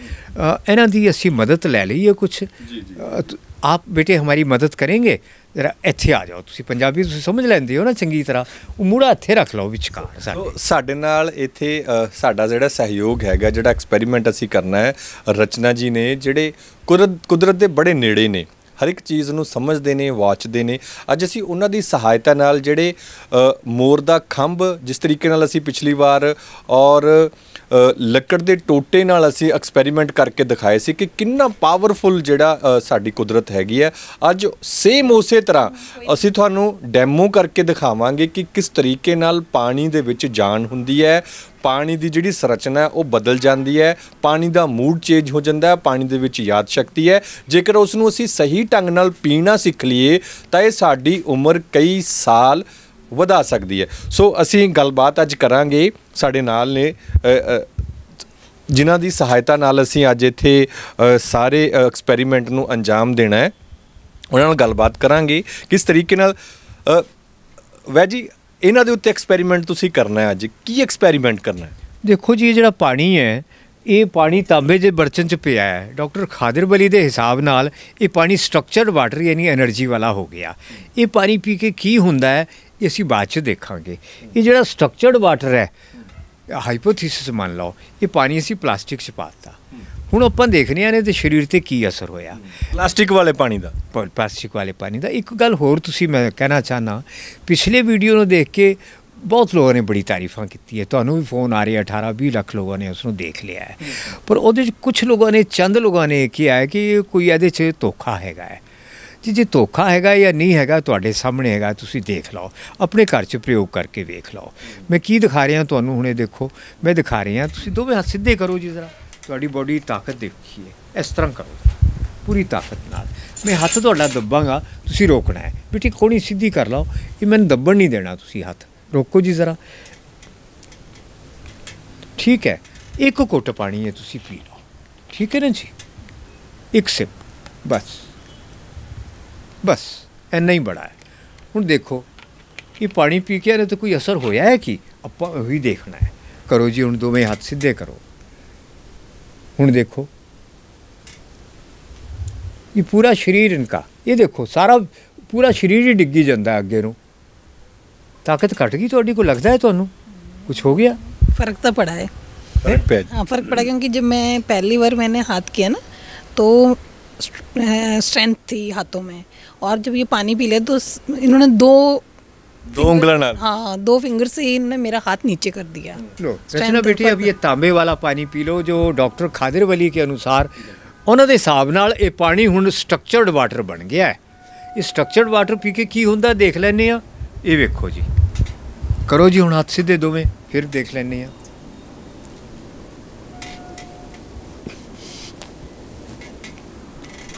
ਇਹਨਾਂ ਦੀ ਅਸੀਂ ਮਦਦ ਲੈ ਲਈ ਹੈ ਕੁਝ ਆਪ ਬੇਟੇ ਹਮਾਰੀ ਮਦਦ ਕਰेंगे ਜਰਾ ਇੱਥੇ ਆ ਜਾਓ ਤੁਸੀਂ ਪੰਜਾਬੀ ਤੁਸੀਂ ਸਮਝ ਲੈਂਦੇ ਹੋ ਨਾ ਚੰਗੀ ਤਰ੍ਹਾਂ ਉਹ ਮੂੜਾ ਇੱਥੇ ਰੱਖ ਲਓ ਵਿਚਕਾਰ ਸਾਡੇ ਸਾਡੇ ਨਾਲ ਇੱਥੇ ਸਾਡਾ ਜਿਹੜਾ ਸਹਿਯੋਗ ਹੈਗਾ ਜਿਹੜਾ ਐਕਸਪੈਰੀਮੈਂਟ ਅਸੀਂ ਕਰਨਾ ਹੈ ਰਚਨਾ ਜੀ ਨੇ ਜਿਹੜੇ ਕੁਦਰਤ ਦੇ ਬੜੇ ਨੇੜੇ ਨੇ ਹਰ ਇੱਕ ਚੀਜ਼ ਨੂੰ ਸਮਝਦੇ ਨੇ ਵਾਚਦੇ ਨੇ ਅੱਜ ਅਸੀਂ ਉਹਨਾਂ ਦੀ ਸਹਾਇਤਾ ਨਾਲ ਜਿਹੜੇ ਮੋਰ ਦਾ ਖੰਭ ਜਿਸ ਤਰੀਕੇ ਨਾਲ ਅਸੀਂ ਪਿਛਲੀ ਵਾਰ ਔਰ ਲੱਕੜ ਦੇ ਟੋਟੇ ਨਾਲ ਅਸੀਂ ਐਕਸਪੈਰੀਮੈਂਟ ਕਰਕੇ ਦਿਖਾਏ ਸੀ ਕਿ ਕਿੰਨਾ ਪਾਵਰਫੁਲ ਜਿਹੜਾ ਸਾਡੀ ਕੁਦਰਤ ਹੈਗੀ ਹੈ ਅੱਜ ਸੇਮ ਉਸੇ ਤਰ੍ਹਾਂ ਅਸੀਂ ਤੁਹਾਨੂੰ ਡੈਮੋ ਕਰਕੇ ਦਿਖਾਵਾਂਗੇ ਕਿ ਕਿਸ ਤਰੀਕੇ ਨਾਲ ਪਾਣੀ ਦੇ ਵਿੱਚ ਜਾਨ ਹੁੰਦੀ ਹੈ ਪਾਣੀ ਦੀ ਜਿਹੜੀ ਸੰਰਚਨਾ ਉਹ ਬਦਲ ਜਾਂਦੀ ਹੈ ਪਾਣੀ ਦਾ ਮੂਡ ਚੇਂਜ ਹੋ ਜਾਂਦਾ ਹੈ ਪਾਣੀ ਦੇ ਵਿੱਚ ਯਾਦ ਸ਼ਕਤੀ ਹੈ ਜੇਕਰ ਉਸ ਨੂੰ ਅਸੀਂ ਸਹੀ ਢੰਗ ਨਾਲ ਪੀਣਾ ਸਿੱਖ ਲਈਏ ਤਾਂ ਇਹ ਸਾਡੀ ਉਮਰ ਕਈ ਸਾਲ ਵਧਾ ਸਕਦੀ ਹੈ ਸੋ ਅਸੀਂ ਗੱਲਬਾਤ ਅੱਜ ਕਰਾਂਗੇ ਸਾਡੇ ਨਾਲ ਨੇ ਜਿਨ੍ਹਾਂ ਦੀ ਸਹਾਇਤਾ ਨਾਲ ਅਸੀਂ ਅੱਜ ਇੱਥੇ ਸਾਰੇ ਐਕਸਪੈਰੀਮੈਂਟ ਨੂੰ ਅੰਜਾਮ ਦੇਣਾ ਹੈ ਉਹਨਾਂ ਨਾਲ ਗੱਲਬਾਤ ਕਰਾਂਗੇ ਕਿਸ ਤਰੀਕੇ ਨਾਲ ਵੈ ਜੀ ਇਹਨਾਂ ਦੇ ਉੱਤੇ ਐਕਸਪੈਰੀਮੈਂਟ ਤੁਸੀਂ ਕਰਨਾ ਹੈ ਅੱਜ ਕੀ ਐਕਸਪੈਰੀਮੈਂਟ ਕਰਨਾ ਹੈ ਦੇਖੋ ਜੀ ਇਹ ਜਿਹੜਾ ਪਾਣੀ ਹੈ ਇਹ ਪਾਣੀ ਤਾਂਬੇ ਦੇ ਬਰਤਨ 'ਚ ਪਿਆ ਹੈ ਡਾਕਟਰ ਖਾਦਰ ਬਲੀ ਦੇ ਹਿਸਾਬ ਨਾਲ ਇਹ ਪਾਣੀ ਸਟਰਕਚਰਡ ਵਾਟਰ ਯਾਨੀ એનર્ਜੀ ਵਾਲਾ ਹੋ ਗਿਆ ਇਹ ਪਾਣੀ ਪੀ ਕੇ ਕੀ ਹੁੰਦਾ ਹੈ ਇਹ ਅਸੀਂ ਬਾਅਦ ਚ ਦੇਖਾਂਗੇ ਇਹ ਜਿਹੜਾ ਸਟਰਕਚਰਡ ਵਾਟਰ ਹੈ ਹਾਈਪੋਥੀਸਿਸ ਮੰਨ ਲਓ ਇਹ ਪਾਣੀ ਅਸੀਂ ਪਲਾਸਟਿਕ ਚ ਪਾਤਾ ਹੁਣ ਆਪਾਂ ਦੇਖਨੇ ਆ ਨੇ ਤੇ ਸਰੀਰ ਤੇ ਕੀ ਅਸਰ ਹੋਇਆ ਪਲਾਸਟਿਕ ਵਾਲੇ ਪਾਣੀ ਦਾ ਪਲਾਸਟਿਕ ਵਾਲੇ ਪਾਣੀ ਦਾ ਇੱਕ ਗੱਲ ਹੋਰ ਤੁਸੀਂ ਮੈਂ ਕਹਿਣਾ ਚਾਹਨਾ ਪਿਛਲੇ ਵੀਡੀਓ ਨੂੰ ਦੇਖ ਕੇ ਬਹੁਤ ਲੋਕਾਂ ਨੇ ਬੜੀ ਤਾਰੀਫਾਂ ਕੀਤੀ ਹੈ ਤੁਹਾਨੂੰ ਵੀ ਫੋਨ ਆ ਰਿਹਾ 18 20 ਲੱਖ ਲੋਕਾਂ ਨੇ ਉਸ ਨੂੰ ਦੇਖ ਲਿਆ ਹੈ ਪਰ ਉਹਦੇ ਵਿੱਚ ਕੁਝ ਲੋਕਾਂ ਨੇ ਚੰਦ ਲੋਕਾਂ ਨੇ ਕਿਹਾ ਹੈ ਕਿ ਕੋਈ ਇਹਦੇ 'ਚ ਧੋਖਾ ਹੈਗਾ ਹੈ ਜੀ ਜੇ ਧੋਖਾ ਹੈਗਾ ਜਾਂ ਨਹੀਂ ਹੈਗਾ ਤੁਹਾਡੇ ਸਾਹਮਣੇ ਹੈਗਾ ਤੁਸੀਂ ਦੇਖ ਲਓ ਆਪਣੇ ਘਰ 'ਚ ਪ੍ਰਯੋਗ ਕਰਕੇ ਵੇਖ ਲਓ ਮੈਂ ਕੀ ਦਿਖਾ ਰਿਹਾ ਤੁਹਾਨੂੰ ਹੁਣੇ ਦੇਖੋ ਮੈਂ ਦਿਖਾ ਰਿਹਾ ਤੁਸੀਂ ਦੋਵੇਂ ਹੱਥ ਸਿੱਧੇ ਕਰੋ ਜੀ ਜ਼ਰਾ ਤੁਹਾਡੀ ਬੋਡੀ ਤਾਕਤ ਦੇਖੀਏ ਇਸ ਤਰ੍ਹਾਂ ਕਰੋ ਪੂਰੀ ਤਾਕਤ ਨਾਲ ਮੈਂ ਹੱਥ ਤੁਹਾਡਾ ਦੱਬਾਂਗਾ ਤੁਸੀਂ ਰੋਕਣਾ ਹੈ ਬਿਟੀ ਕੋਣੀ ਸਿੱਧੀ ਕਰ ਲਓ ਇਹ ਮੈਨੂੰ ਦੱਬਣ ਨਹੀਂ ਦੇਣਾ ਤੁਸੀਂ ਹੱਥ ਰੋਕੋ ਜੀ ਜ਼ਰਾ ਠੀਕ ਹੈ ਇੱਕ ਘੁੱਟ ਪਾਣੀ ਹੈ ਤੁਸੀਂ ਪੀ ਲਓ ਠੀਕ ਹੈ ਨਾ ਜੀ ਇੱਕ ਸਿਪ ਬਸ बस इन्ना ही बड़ा है हूँ देखो ये पानी पी के तो कोई असर होया है कि आप ही देखना है करो जी हूँ दोवें हाथ सीधे करो हूँ देखो ये पूरा शरीर इनका ये देखो सारा पूरा शरीर ही डिगी जाता अगे न ताकत घट गई थोड़ी को लगता है थोनों कुछ हो गया फर्क तो पड़ा है हाँ फर्क पड़ा क्योंकि जब मैं पहली बार मैंने हाथ किया ना तो स्ट्रेंथ थी हाथों में और जब ये पानी पी ਤਾਂ तो इन्होंने दो दो उंगलों ਨਾਲ हाँ दो फिंगर से ही इन्होंने मेरा हाथ नीचे कर दिया लो रचना बेटी अब ये तांबे वाला पानी पी लो जो डॉक्टर खादिर वली के ਅਨੁਸਾਰ ਉਹਨਾਂ ਦੇ ਹਿਸਾਬ ਨਾਲ ਇਹ ਪਾਣੀ ਹੁਣ ਸਟਰਕਚਰਡ ਵਾਟਰ ਬਣ ਗਿਆ ਹੈ ਇਹ ਸਟਰਕਚਰਡ ਵਾਟਰ ਪੀ ਕੇ ਕੀ ਹੁੰਦਾ ਦੇਖ ਲੈਣੇ ਆ ਇਹ ਵੇਖੋ ਜੀ ਕਰੋ ਜੀ ਹੁਣ ਹੱਥ ਸਿੱਧੇ ਦੋਵੇਂ ਫਿਰ ਦੇਖ ਲੈਣੇ ਆ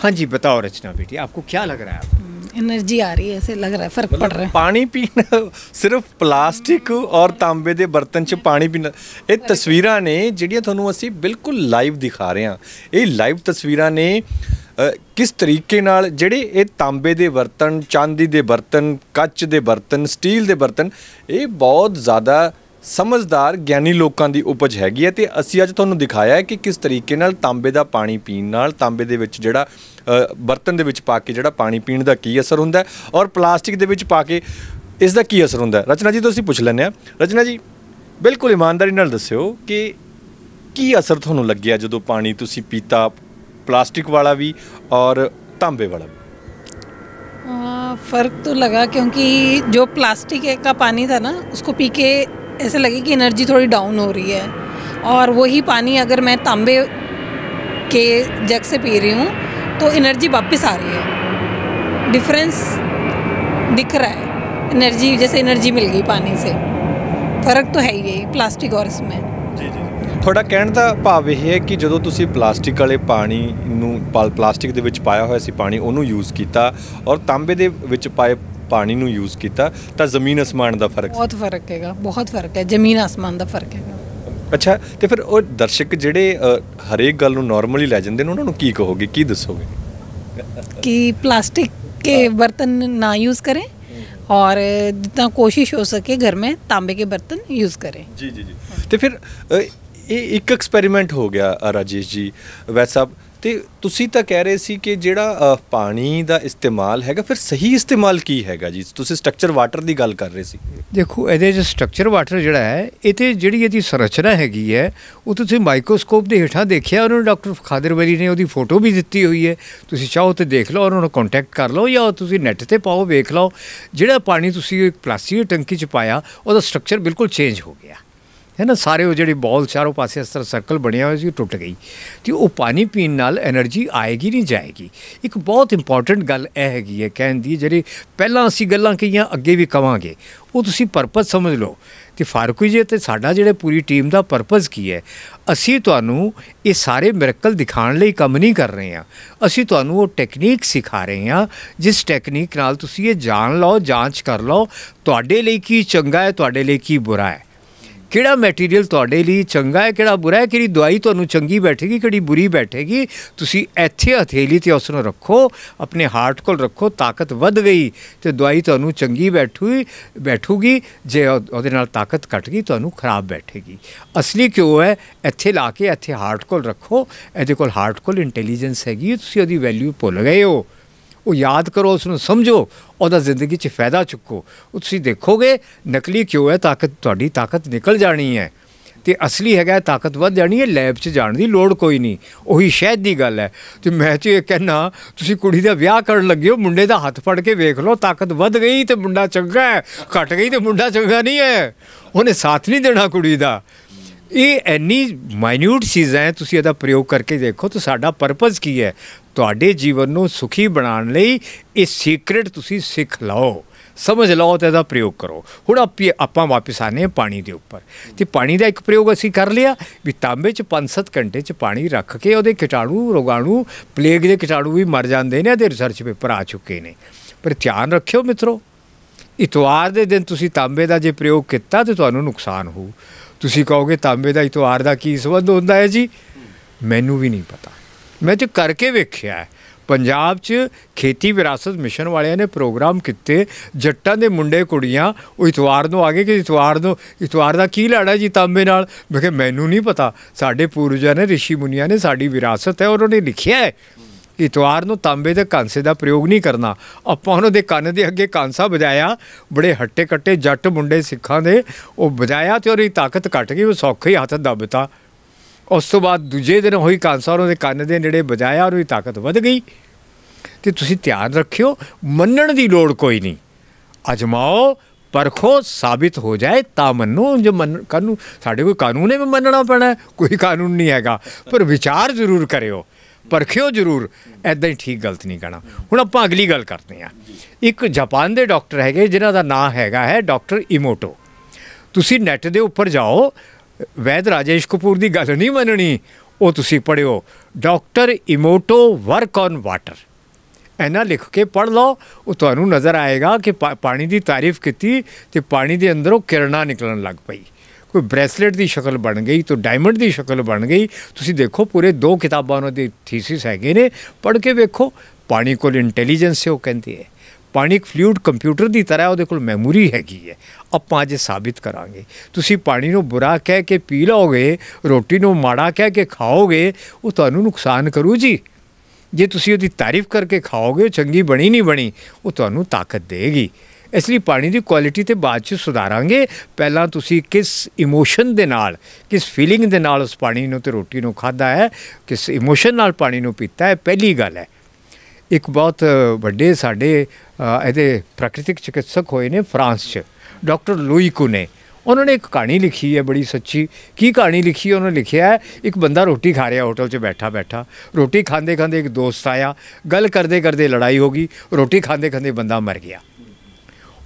हाँ जी बताओ रचना बेटी आपको क्या लग रहा है એનર્જી ਆ ਰਹੀ ਹੈ ਐਸੇ ਲੱਗ ਰਿਹਾ ਫਰਕ ਪੜ ਰਿਹਾ ਪਾਣੀ ਪੀਣਾ ਸਿਰਫ ਪਲਾਸਟਿਕ ਔਰ ਤਾਂਬੇ ਦੇ ਬਰਤਨ 'ਚ ਪਾਣੀ ਪੀਣਾ ਇਹ ਤਸਵੀਰਾਂ ਨੇ ਜਿਹੜੀਆਂ ਤੁਹਾਨੂੰ ਅਸੀਂ ਬਿਲਕੁਲ ਲਾਈਵ ਦਿਖਾ ਰਹੇ ਹਾਂ ਇਹ ਲਾਈਵ ਤਸਵੀਰਾਂ ਨੇ ਕਿਸ ਤਰੀਕੇ ਨਾਲ ਜਿਹੜੇ ਇਹ ਤਾਂਬੇ ਦੇ ਬਰਤਨ ਚਾਂਦੀ ਦੇ ਬਰਤਨ ਕੱਚ ਦੇ ਬਰਤਨ ਸਟੀਲ ਦੇ ਬਰਤਨ ਇਹ ਬਹੁਤ ਜ਼ਿਆਦਾ ਸਮਝਦਾਰ ਗਿਆਨੀ ਲੋਕਾਂ ਦੀ ਉਪਜ ਹੈਗੀ ਹੈ ਤੇ ਅਸੀਂ ਅੱਜ ਤੁਹਾਨੂੰ ਦਿਖਾਇਆ ਹੈ ਕਿ ਕਿਸ ਤਰੀਕੇ ਨਾਲ ਤਾਂਬੇ ਦਾ ਪਾਣੀ ਪੀਣ ਨਾਲ ਤਾਂਬੇ ਦੇ ਵਿੱਚ ਜਿਹੜਾ ਬਰਤਨ ਦੇ ਵਿੱਚ ਪਾ ਕੇ ਜਿਹੜਾ ਪਾਣੀ ਪੀਣ ਦਾ ਕੀ ਅਸਰ ਹੁੰਦਾ ਔਰ ਪਲਾਸਟਿਕ ਦੇ ਵਿੱਚ ਪਾ ਕੇ ਇਸ ਦਾ ਕੀ ਅਸਰ ਹੁੰਦਾ ਰਚਨਾ ਜੀ ਤੁਸੀਂ ਪੁੱਛ ਲੈਣੇ ਆ ਰਚਨਾ ਜੀ ਬਿਲਕੁਲ ਇਮਾਨਦਾਰੀ ਨਾਲ ਦੱਸਿਓ ਕਿ ਕੀ ਅਸਰ ਤੁਹਾਨੂੰ ਲੱਗਿਆ ਜਦੋਂ ਪਾਣੀ ਤੁਸੀਂ ਪੀਤਾ ਪਲਾਸਟਿਕ ਵਾਲਾ ਵੀ ਔਰ ਤਾਂਬੇ ਵਾਲਾ ਵੀ फर्क तो ਕਿਉਂਕਿ ਜੋ ਪਲਾਸਟਿਕ प्लास्टिक का ਪਾਣੀ था ਨਾ ਉਸਕੋ ਪੀ ਕੇ ऐसे लगे कि एनर्जी थोड़ी डाउन हो रही है और वही पानी अगर मैं तांबे के जग से पी रही हूँ तो एनर्जी वापस आ रही है डिफरेंस दिख रहा है एनर्जी जैसे एनर्जी मिल गई पानी से फर्क तो है ही ਹੈ प्लास्टिक और इसमें ਜੀ ਜੀ ਤੁਹਾਡਾ ਕਹਿਣ ਦਾ ਭਾਵ ਇਹ ਹੈ ਕਿ ਜਦੋਂ ਤੁਸੀਂ ਪਲਾਸਟਿਕ ਵਾਲੇ ਪਾਣੀ ਨੂੰ ਪਲਾਸਟਿਕ ਦੇ ਵਿੱਚ ਪਾਇਆ ਹੋਇਆ ਸੀ ਪਾਣੀ ਉਹਨੂੰ ਯੂਜ਼ ਕੀਤਾ ਔਰ ਤਾਂਬੇ ਦੇ ਵਿੱਚ ਪਾਏ ਪਾਣੀ ਨੂੰ ਯੂਜ਼ ਕੀਤਾ ਤਾਂ ਜ਼ਮੀਨ ਅਸਮਾਨ ਦਾ ਫਰਕ ਬਹੁਤ ਫਰਕ ਹੈਗਾ ਬਹੁਤ ਫਰਕ ਹੈ ਜ਼ਮੀਨ ਅਸਮਾਨ ਦਾ ਫਰਕ ਹੈਗਾ ਅੱਛਾ ਤੇ ਫਿਰ ਉਹ ਦਰਸ਼ਕ ਜਿਹੜੇ ਹਰੇਕ ਗੱਲ ਨੂੰ ਨਾਰਮਲੀ ਲੈ ਜਾਂਦੇ ਨੇ ਉਹਨਾਂ ਨੂੰ ਕੀ ਕਹੋਗੇ ਕੀ ਦੱਸੋਗੇ ਕਿ ਪਲਾਸਟਿਕ ਕੇ ਬਰਤਨ ਨਾ ਯੂਜ਼ ਕਰੇ ਔਰ ਜਿੰਨਾ ਕੋਸ਼ਿਸ਼ ਹੋ ਸਕੇ ਘਰ ਮੇ ਤਾਂਬੇ ਕੇ ਬਰਤਨ ਯੂਜ਼ ਕਰੇ ਜੀ ਜੀ ਜੀ ਤੇ ਫਿਰ ਇਹ ਇੱਕ ਐਕਸਪੈਰੀਮੈਂਟ ਹੋ ਗਿਆ ਰਾਜੇਸ਼ ਜੀ ਵੈਸਾ ਤੇ ਤੁਸੀਂ ਤਾਂ ਕਹਿ ਰਹੇ ਸੀ ਕਿ ਜਿਹੜਾ ਪਾਣੀ ਦਾ ਇਸਤੇਮਾਲ ਹੈਗਾ ਫਿਰ ਸਹੀ ਇਸਤੇਮਾਲ ਕੀ ਹੈਗਾ ਜੀ ਤੁਸੀਂ ਸਟਰਕਚਰ ਵਾਟਰ ਦੀ ਗੱਲ ਕਰ ਰਹੇ ਸੀ ਦੇਖੋ ਇਹਦੇ ਜੋ ਸਟਰਕਚਰ ਵਾਟਰ ਜਿਹੜਾ ਹੈ ਇਥੇ ਜਿਹੜੀ ਇਹਦੀ ਸੰਰਚਨਾ ਹੈਗੀ ਹੈ ਉਹ ਤੁਸੀਂ ਮਾਈਕਰੋਸਕੋਪ ਦੇ ਹੇਠਾਂ ਦੇਖਿਆ ਉਹਨਾਂ ਨੂੰ ਡਾਕਟਰ ਵਰੀ ਨੇ ਉਹਦੀ ਫੋਟੋ ਵੀ ਦਿੱਤੀ ਹੋਈ ਹੈ ਤੁਸੀਂ ਚਾਹੋ ਤੇ ਦੇਖ ਲਓ ਉਹਨਾਂ ਨੂੰ ਕੰਟੈਕਟ ਕਰ ਲਓ ਜਾਂ ਤੁਸੀਂ ਨੈਟ ਤੇ ਪਾਓ ਵੇਖ ਲਓ ਜਿਹੜਾ ਪਾਣੀ ਤੁਸੀਂ ਇੱਕ ਪਲਾਸਟਿਕ ਟੰਕੀ ਚ ਪਾਇਆ ਉਹਦਾ ਸਟਰਕਚਰ ਬਿਲਕੁਲ ਚੇਂਜ ਹੋ ਗਿਆ ਹੈ ਨਾ ਸਾਰੇ ਉਹ ਜਿਹੜੇ ਬਾਲ ਚਾਰੋਂ ਪਾਸੇ ਇਸ ਤਰ੍ਹਾਂ ਸਰਕਲ ਬਣਿਆ ਹੋਇਆ ਸੀ ਟੁੱਟ ਗਈ ਤੇ ਉਹ ਪਾਣੀ ਪੀਣ ਨਾਲ એનર્ਜੀ ਆਏਗੀ ਨਹੀਂ ਜਾਏਗੀ ਇੱਕ ਬਹੁਤ ਇੰਪੋਰਟੈਂਟ ਗੱਲ ਇਹ ਹੈਗੀ ਹੈ ਕਹਿੰਦੀ ਜਿਹੜੀ ਪਹਿਲਾਂ ਅਸੀਂ ਗੱਲਾਂ ਕਹੀਆਂ ਅੱਗੇ ਵੀ ਕਵਾਂਗੇ ਉਹ ਤੁਸੀਂ ਪਰਪਸ ਸਮਝ ਲਓ ਤੇ ਫਾਰੂਕੀ ਜੀ ਤੇ ਸਾਡਾ ਜਿਹੜੇ ਪੂਰੀ ਟੀਮ ਦਾ ਪਰਪਸ ਕੀ ਹੈ ਅਸੀਂ ਤੁਹਾਨੂੰ ਇਹ ਸਾਰੇ ਮਿਰਕਲ ਦਿਖਾਉਣ ਲਈ ਕੰਮ ਨਹੀਂ ਕਰ ਰਹੇ ਹਾਂ ਅਸੀਂ ਤੁਹਾਨੂੰ ਉਹ ਟੈਕਨੀਕ ਸਿਖਾ ਰਹੇ ਹਾਂ ਜਿਸ ਟੈਕਨੀਕ ਨਾਲ ਤੁਸੀਂ ਇਹ ਜਾਣ ਲਓ ਜਾਂਚ ਕਰ ਲਓ ਤੁਹਾਡੇ ਲਈ ਕੀ ਚੰਗਾ ਹੈ ਤੁਹਾਡੇ ਲਈ ਕੀ ਬੁਰਾ ਹੈ ਕਿਹੜਾ ਮਟੀਰੀਅਲ ਤੁਹਾਡੇ ਲਈ ਚੰਗਾ ਹੈ ਕਿਹੜਾ ਬੁਰਾ ਹੈ ਕਿਹੜੀ ਦਵਾਈ ਤੁਹਾਨੂੰ ਚੰਗੀ ਬੈਠੇਗੀ ਕਿਹੜੀ ਬੁਰੀ ਬੈਠੇਗੀ ਤੁਸੀਂ ਇੱਥੇ ਹਥੇਲੀ ਤੇ ਉਸ ਨੂੰ ਰੱਖੋ ਆਪਣੇ ਹਾਰਟ ਕੋਲ ਰੱਖੋ ਤਾਕਤ ਵੱਧ ਗਈ ਤੇ ਦਵਾਈ ਤੁਹਾਨੂੰ ਚੰਗੀ ਬੈਠੂਗੀ ਬੈਠੂਗੀ ਜੇ ਉਹਦੇ ਨਾਲ ਤਾਕਤ ਘਟ ਗਈ ਤੁਹਾਨੂੰ ਖਰਾਬ ਬੈਠੇਗੀ ਅਸਲੀ ਕਿਉਂ ਹੈ ਇੱਥੇ ਲਾ ਕੇ ਇੱਥੇ ਹਾਰਟ ਕੋਲ ਰੱਖੋ ਇਹਦੇ ਕੋਲ ਹਾਰਟ ਕੋਲ ਇੰਟੈਲੀਜੈਂਸ ਹੈਗੀ ਤੁਸੀਂ ਉਹਦੀ ਵੈਲਿਊ ਭੁੱਲ ਗਏ ਹੋ ਉਹ ਯਾਦ ਕਰੋ ਉਸ ਨੂੰ ਸਮਝੋ ਉਹਦਾ ਜ਼ਿੰਦਗੀ 'ਚ ਫਾਇਦਾ ਚੁੱਕੋ ਤੁਸੀਂ ਦੇਖੋਗੇ ਨਕਲੀ ਕਿਉਂ ਹੈ ਤਾਕਤ ਤੁਹਾਡੀ ਤਾਕਤ ਨਿਕਲ ਜਾਣੀ ਹੈ ਤੇ ਅਸਲੀ ਹੈਗਾ ਤਾਕਤ ਵੱਧ ਜਾਣੀ ਹੈ ਲੈਬ 'ਚ ਜਾਣ ਦੀ ਲੋੜ ਕੋਈ ਨਹੀਂ ਉਹੀ ਸ਼ਹਿਦ ਦੀ ਗੱਲ ਹੈ ਤੇ ਮੈਂ ਤੇ ਇਹ ਕਹਿਣਾ ਤੁਸੀਂ ਕੁੜੀ ਦਾ ਵਿਆਹ ਕਰਨ ਲੱਗੇ ਹੋ ਮੁੰਡੇ ਦਾ ਹੱਥ ਫੜ ਕੇ ਵੇਖ ਲਓ ਤਾਕਤ ਵੱਧ ਗਈ ਤੇ ਮੁੰਡਾ ਚੰਗਾ ਹੈ ਘਟ ਗਈ ਤੇ ਮੁੰਡਾ ਚੰਗਾ ਨਹੀਂ ਹੈ ਉਹਨੇ ਸਾਥ ਨਹੀਂ ਦੇਣਾ ਕੁੜੀ ਦਾ ਇਹ ਐਨੀ ਮਾਈਨਿਊਟ ਚੀਜ਼ਾਂ ਹੈ ਤੁਸੀਂ ਇਹਦਾ ਪ੍ਰਯੋਗ ਕਰਕੇ ਦੇਖੋ ਤਾਂ ਸਾਡਾ ਪਰਪਸ ਕੀ ਹੈ ਤੁਹਾਡੇ ਜੀਵਨ ਨੂੰ ਸੁਖੀ ਬਣਾਉਣ ਲਈ ਇਹ ਸੀਕ੍ਰੇਟ ਤੁਸੀਂ ਸਿੱਖ ਲਓ ਸਮਝ ਲਓ ਤੇ ਇਹਦਾ ਪ੍ਰਯੋਗ ਕਰੋ ਹੁਣ ਆਪਾਂ ਵਾਪਸ ਆਨੇ ਪਾਣੀ ਦੇ ਉੱਪਰ ਤੇ ਪਾਣੀ ਦਾ ਇੱਕ ਪ੍ਰਯੋਗ ਅਸੀਂ ਕਰ ਲਿਆ ਵੀ ਤਾਂਬੇ 'ਚ 5-7 ਘੰਟੇ 'ਚ ਪਾਣੀ ਰੱਖ ਕੇ ਉਹਦੇ ਕਿਟਾੜੂ ਰੋਗਾਣੂ ਪਲੇਗ ਦੇ ਕਿਟਾੜੂ ਵੀ ਮਰ ਜਾਂਦੇ ਨੇ ਇਹਦੇ ਰਿਸਰਚ ਪੇਪਰ ਆ ਚੁੱਕੇ ਨੇ ਪਰ ਧਿਆਨ ਰੱਖਿਓ ਮਿੱਤਰੋ ਇਤਵਾਰ ਦੇ ਦਿਨ ਤੁਸੀਂ ਤਾਂਬੇ ਦਾ ਜੇ ਪ੍ਰਯੋਗ ਕੀਤਾ ਤੇ ਤੁਹਾਨੂੰ ਨੁਕਸਾਨ ਹੋਊ ਤੁਸੀਂ ਕਹੋਗੇ ਤਾਂਬੇ ਦਾ ਇਤਵਾਰ ਦਾ ਕੀ ਸਬੰਧ ਹੁੰਦਾ ਹੈ ਜੀ ਮੈਨੂੰ ਵੀ ਨਹੀਂ ਪਤਾ ਮੈਂ ਜੋ ਕਰਕੇ ਵੇਖਿਆ ਪੰਜਾਬ 'ਚ ਖੇਤੀ ਵਿਰਾਸਤ ਮਿਸ਼ਨ ਵਾਲਿਆਂ ਨੇ ਪ੍ਰੋਗਰਾਮ ਕੀਤੇ ਜੱਟਾਂ ਦੇ ਮੁੰਡੇ ਕੁੜੀਆਂ ਉਹ ਇਤਵਾਰ ਨੂੰ ਆ ਗਏ ਕਿ ਇਤਵਾਰ ਨੂੰ ਇਤਵਾਰ ਦਾ ਕੀ ਲੜਾ ਜੀ ਤਾਂਬੇ ਨਾਲ ਮੈਂ ਕਿਹਾ ਮੈਨੂੰ ਨਹੀਂ ਪਤਾ ਸਾਡੇ ਪੂਰਜਾਂ ਨੇ ઋષਿ ਮੁਨੀਆਂ ਨੇ ਸਾਡੀ ਵਿਰਾਸਤ ਹੈ ਉਹਨਾਂ ਨੇ ਲਿਖਿਆ ਹੈ ਇਤਵਾਰ ਨੂੰ ਤਾਂਬੇ ਦੇ ਕਾਂਸੇ ਦਾ ਪ੍ਰਯੋਗ ਨਹੀਂ ਕਰਨਾ ਆਪਾਂ ਉਹਨਾਂ ਦੇ ਕੰਨ ਦੇ ਅੱਗੇ ਕਾਂਸਾ ਵਜਾਇਆ ਬੜੇ ਹੱਟੇ ਕੱਟੇ ਜੱਟ ਮੁੰਡੇ ਸਿੱਖਾਂ ਦੇ ਉਹ ਵਜਾਇਆ ਤੇ ਉਹਦੀ ਤਾਕਤ ਘਟ ਗਈ ਉਹ ਸੌਖੇ ਹੱਥ ਦੱਬਤਾ ਉਸ ਤੋਂ ਬਾਅਦ ਦੂਜੇ ਦਿਨ ਹੋਈ ਕਾਂਸਰ ਉਹਦੇ ਕੰਨ ਦੇ ਨੇੜੇ ਵਜਾਇਆ ਉਹਦੀ ਤਾਕਤ ਵਧ ਗਈ ਤੇ ਤੁਸੀਂ ਧਿਆਨ ਰੱਖਿਓ ਮੰਨਣ ਦੀ ਲੋੜ ਕੋਈ ਨਹੀਂ ਅਜਮਾਓ ਪਰਖੋ ਸਾਬਿਤ ਹੋ ਜਾਏ ਤਾਂ ਮੰਨੋ ਜੇ ਮੰਨ ਕਾਨੂੰ ਸਾਡੇ ਕੋਈ ਕਾਨੂੰਨ ਹੈ ਮੰਨਣਾ ਪੈਣਾ ਕੋਈ ਕਾਨੂੰਨ ਨਹੀਂ ਹੈਗਾ ਪਰ ਵਿਚਾਰ ਜ਼ਰੂਰ ਕਰਿਓ ਪਰਖਿਓ ਜ਼ਰੂਰ ਐਦਾਂ ਹੀ ਠੀਕ ਗਲਤ ਨਹੀਂ ਕਹਿਣਾ ਹੁਣ ਆਪਾਂ ਅਗਲੀ ਗੱਲ ਕਰਦੇ ਹਾਂ ਇੱਕ ਜਾਪਾਨ ਦੇ ਡਾਕਟਰ ਹੈਗੇ ਜਿਨ੍ਹਾਂ ਦਾ ਨਾਮ ਹੈਗਾ ਹੈ ਡਾਕਟਰ ਇਮੋਟੋ ਤੁਸੀਂ ਨੈਟ ਦੇ ਉੱਪਰ ਜਾਓ ਵੈਦ ਰਾਜੇਸ਼ ਕਪੂਰ ਦੀ ਗੱਲ ਨਹੀਂ ਮੰਨਣੀ ਉਹ ਤੁਸੀਂ ਪੜਿਓ doctor Emoto work on water ਐਨਾ ਲਿਖ ਕੇ ਪੜ ਲਓ ਉਹ ਤੁਹਾਨੂੰ ਨਜ਼ਰ ਆਏਗਾ ਕਿ ਪਾਣੀ ਦੀ ਤਾਰੀਫ ਕੀਤੀ ਤੇ ਪਾਣੀ ਦੇ ਅੰਦਰੋਂ ਕਿਰਣਾ ਨਿਕਲਣ ਲੱਗ ਪਈ ਕੋਈ ਬ੍ਰੇਸਲੇਟ ਦੀ ਸ਼ਕਲ ਬਣ ਗਈ ਤਾਂ ਡਾਇਮੰਡ ਦੀ ਸ਼ਕਲ ਬਣ ਗਈ ਤੁਸੀਂ ਦੇਖੋ ਪੂਰੇ ਦੋ ਕਿਤਾਬਾਂ ਉਹਦੀ ਥੀਸਿਸ ਹੈਗੇ ਨੇ ਪੜ ਕੇ ਵੇਖੋ ਪਾਣੀ ਕੋਲ ਇੰਟੈਲੀਜੈਂਸ ਹੈ ਉਹ ਕਹਿੰਦੀ ਹੈ ਪਾਣੀ ਇੱਕ ਫਲੂਇਡ ਕੰਪਿਊਟਰ ਦੀ ਤਰ੍ਹਾਂ ਉਹਦੇ ਕੋਲ ਮੈਮੋਰੀ ਹੈਗੀ ਹੈ ਆਪਾਂ ਅੱਜ ਸਾਬਿਤ ਕਰਾਂਗੇ ਤੁਸੀਂ ਪਾਣੀ ਨੂੰ ਬੁਰਾ ਕਹਿ ਕੇ ਪੀ ਲਓਗੇ ਰੋਟੀ ਨੂੰ ਮਾੜਾ ਕਹਿ ਕੇ ਖਾਓਗੇ ਉਹ ਤੁਹਾਨੂੰ ਨੁਕਸਾਨ ਕਰੂ ਜੀ ਜੇ ਤੁਸੀਂ ਉਹਦੀ ਤਾਰੀਫ ਕਰਕੇ ਖਾਓਗੇ ਚੰਗੀ ਬਣੀ ਨਹੀਂ ਬਣੀ ਉਹ ਤੁਹਾਨੂੰ ਤਾਕਤ ਦੇਗੀ ਇਸ ਲਈ ਪਾਣੀ ਦੀ ਕੁਆਲਿਟੀ ਤੇ ਬਾਅਦ ਚ ਸੁਧਾਰਾਂਗੇ ਪਹਿਲਾਂ ਤੁਸੀਂ ਕਿਸ ਇਮੋਸ਼ਨ ਦੇ ਨਾਲ ਕਿਸ ਫੀਲਿੰਗ ਦੇ ਨਾਲ ਉਸ ਪਾਣੀ ਨੂੰ ਤੇ ਰੋਟੀ ਨੂੰ ਖਾਦਾ ਹੈ ਕਿਸ ਇਮੋਸ਼ਨ ਨਾਲ ਪਾਣੀ ਨੂੰ ਪੀਤਾ ਹੈ ਪਹਿਲੀ ਗੱਲ ਹੈ ਇੱਕ ਬਹੁਤ ਵੱਡੇ ਸਾਡੇ ਇਹਦੇ ਪ੍ਰਕ੍ਰਿਤਿਕ ਚਿਕਿਤਸਕ ਹੋਏ ਨੇ ਫਰਾਂਸ 'ਚ ਡਾਕਟਰ ਲੂਈ ਕੁਨੇ ਉਹਨਾਂ ਨੇ ਇੱਕ ਕਹਾਣੀ ਲਿਖੀ ਹੈ ਬੜੀ ਸੱਚੀ ਕੀ ਕਹਾਣੀ ਲਿਖੀ ਉਹਨਾਂ ਨੇ ਲਿਖਿਆ ਇੱਕ ਬੰਦਾ ਰੋਟੀ ਖਾ ਰਿਹਾ ਹੋਟਲ 'ਚ ਬੈਠਾ ਬੈਠਾ ਰੋਟੀ ਖਾਂਦੇ ਖਾਂਦੇ ਇੱਕ ਦੋਸਤ ਆਇਆ ਗੱਲ ਕਰਦੇ ਕਰਦੇ ਲੜਾਈ ਹੋ ਗਈ ਰੋਟੀ ਖਾਂਦੇ ਖਾਂਦੇ ਬੰਦਾ ਮਰ ਗਿਆ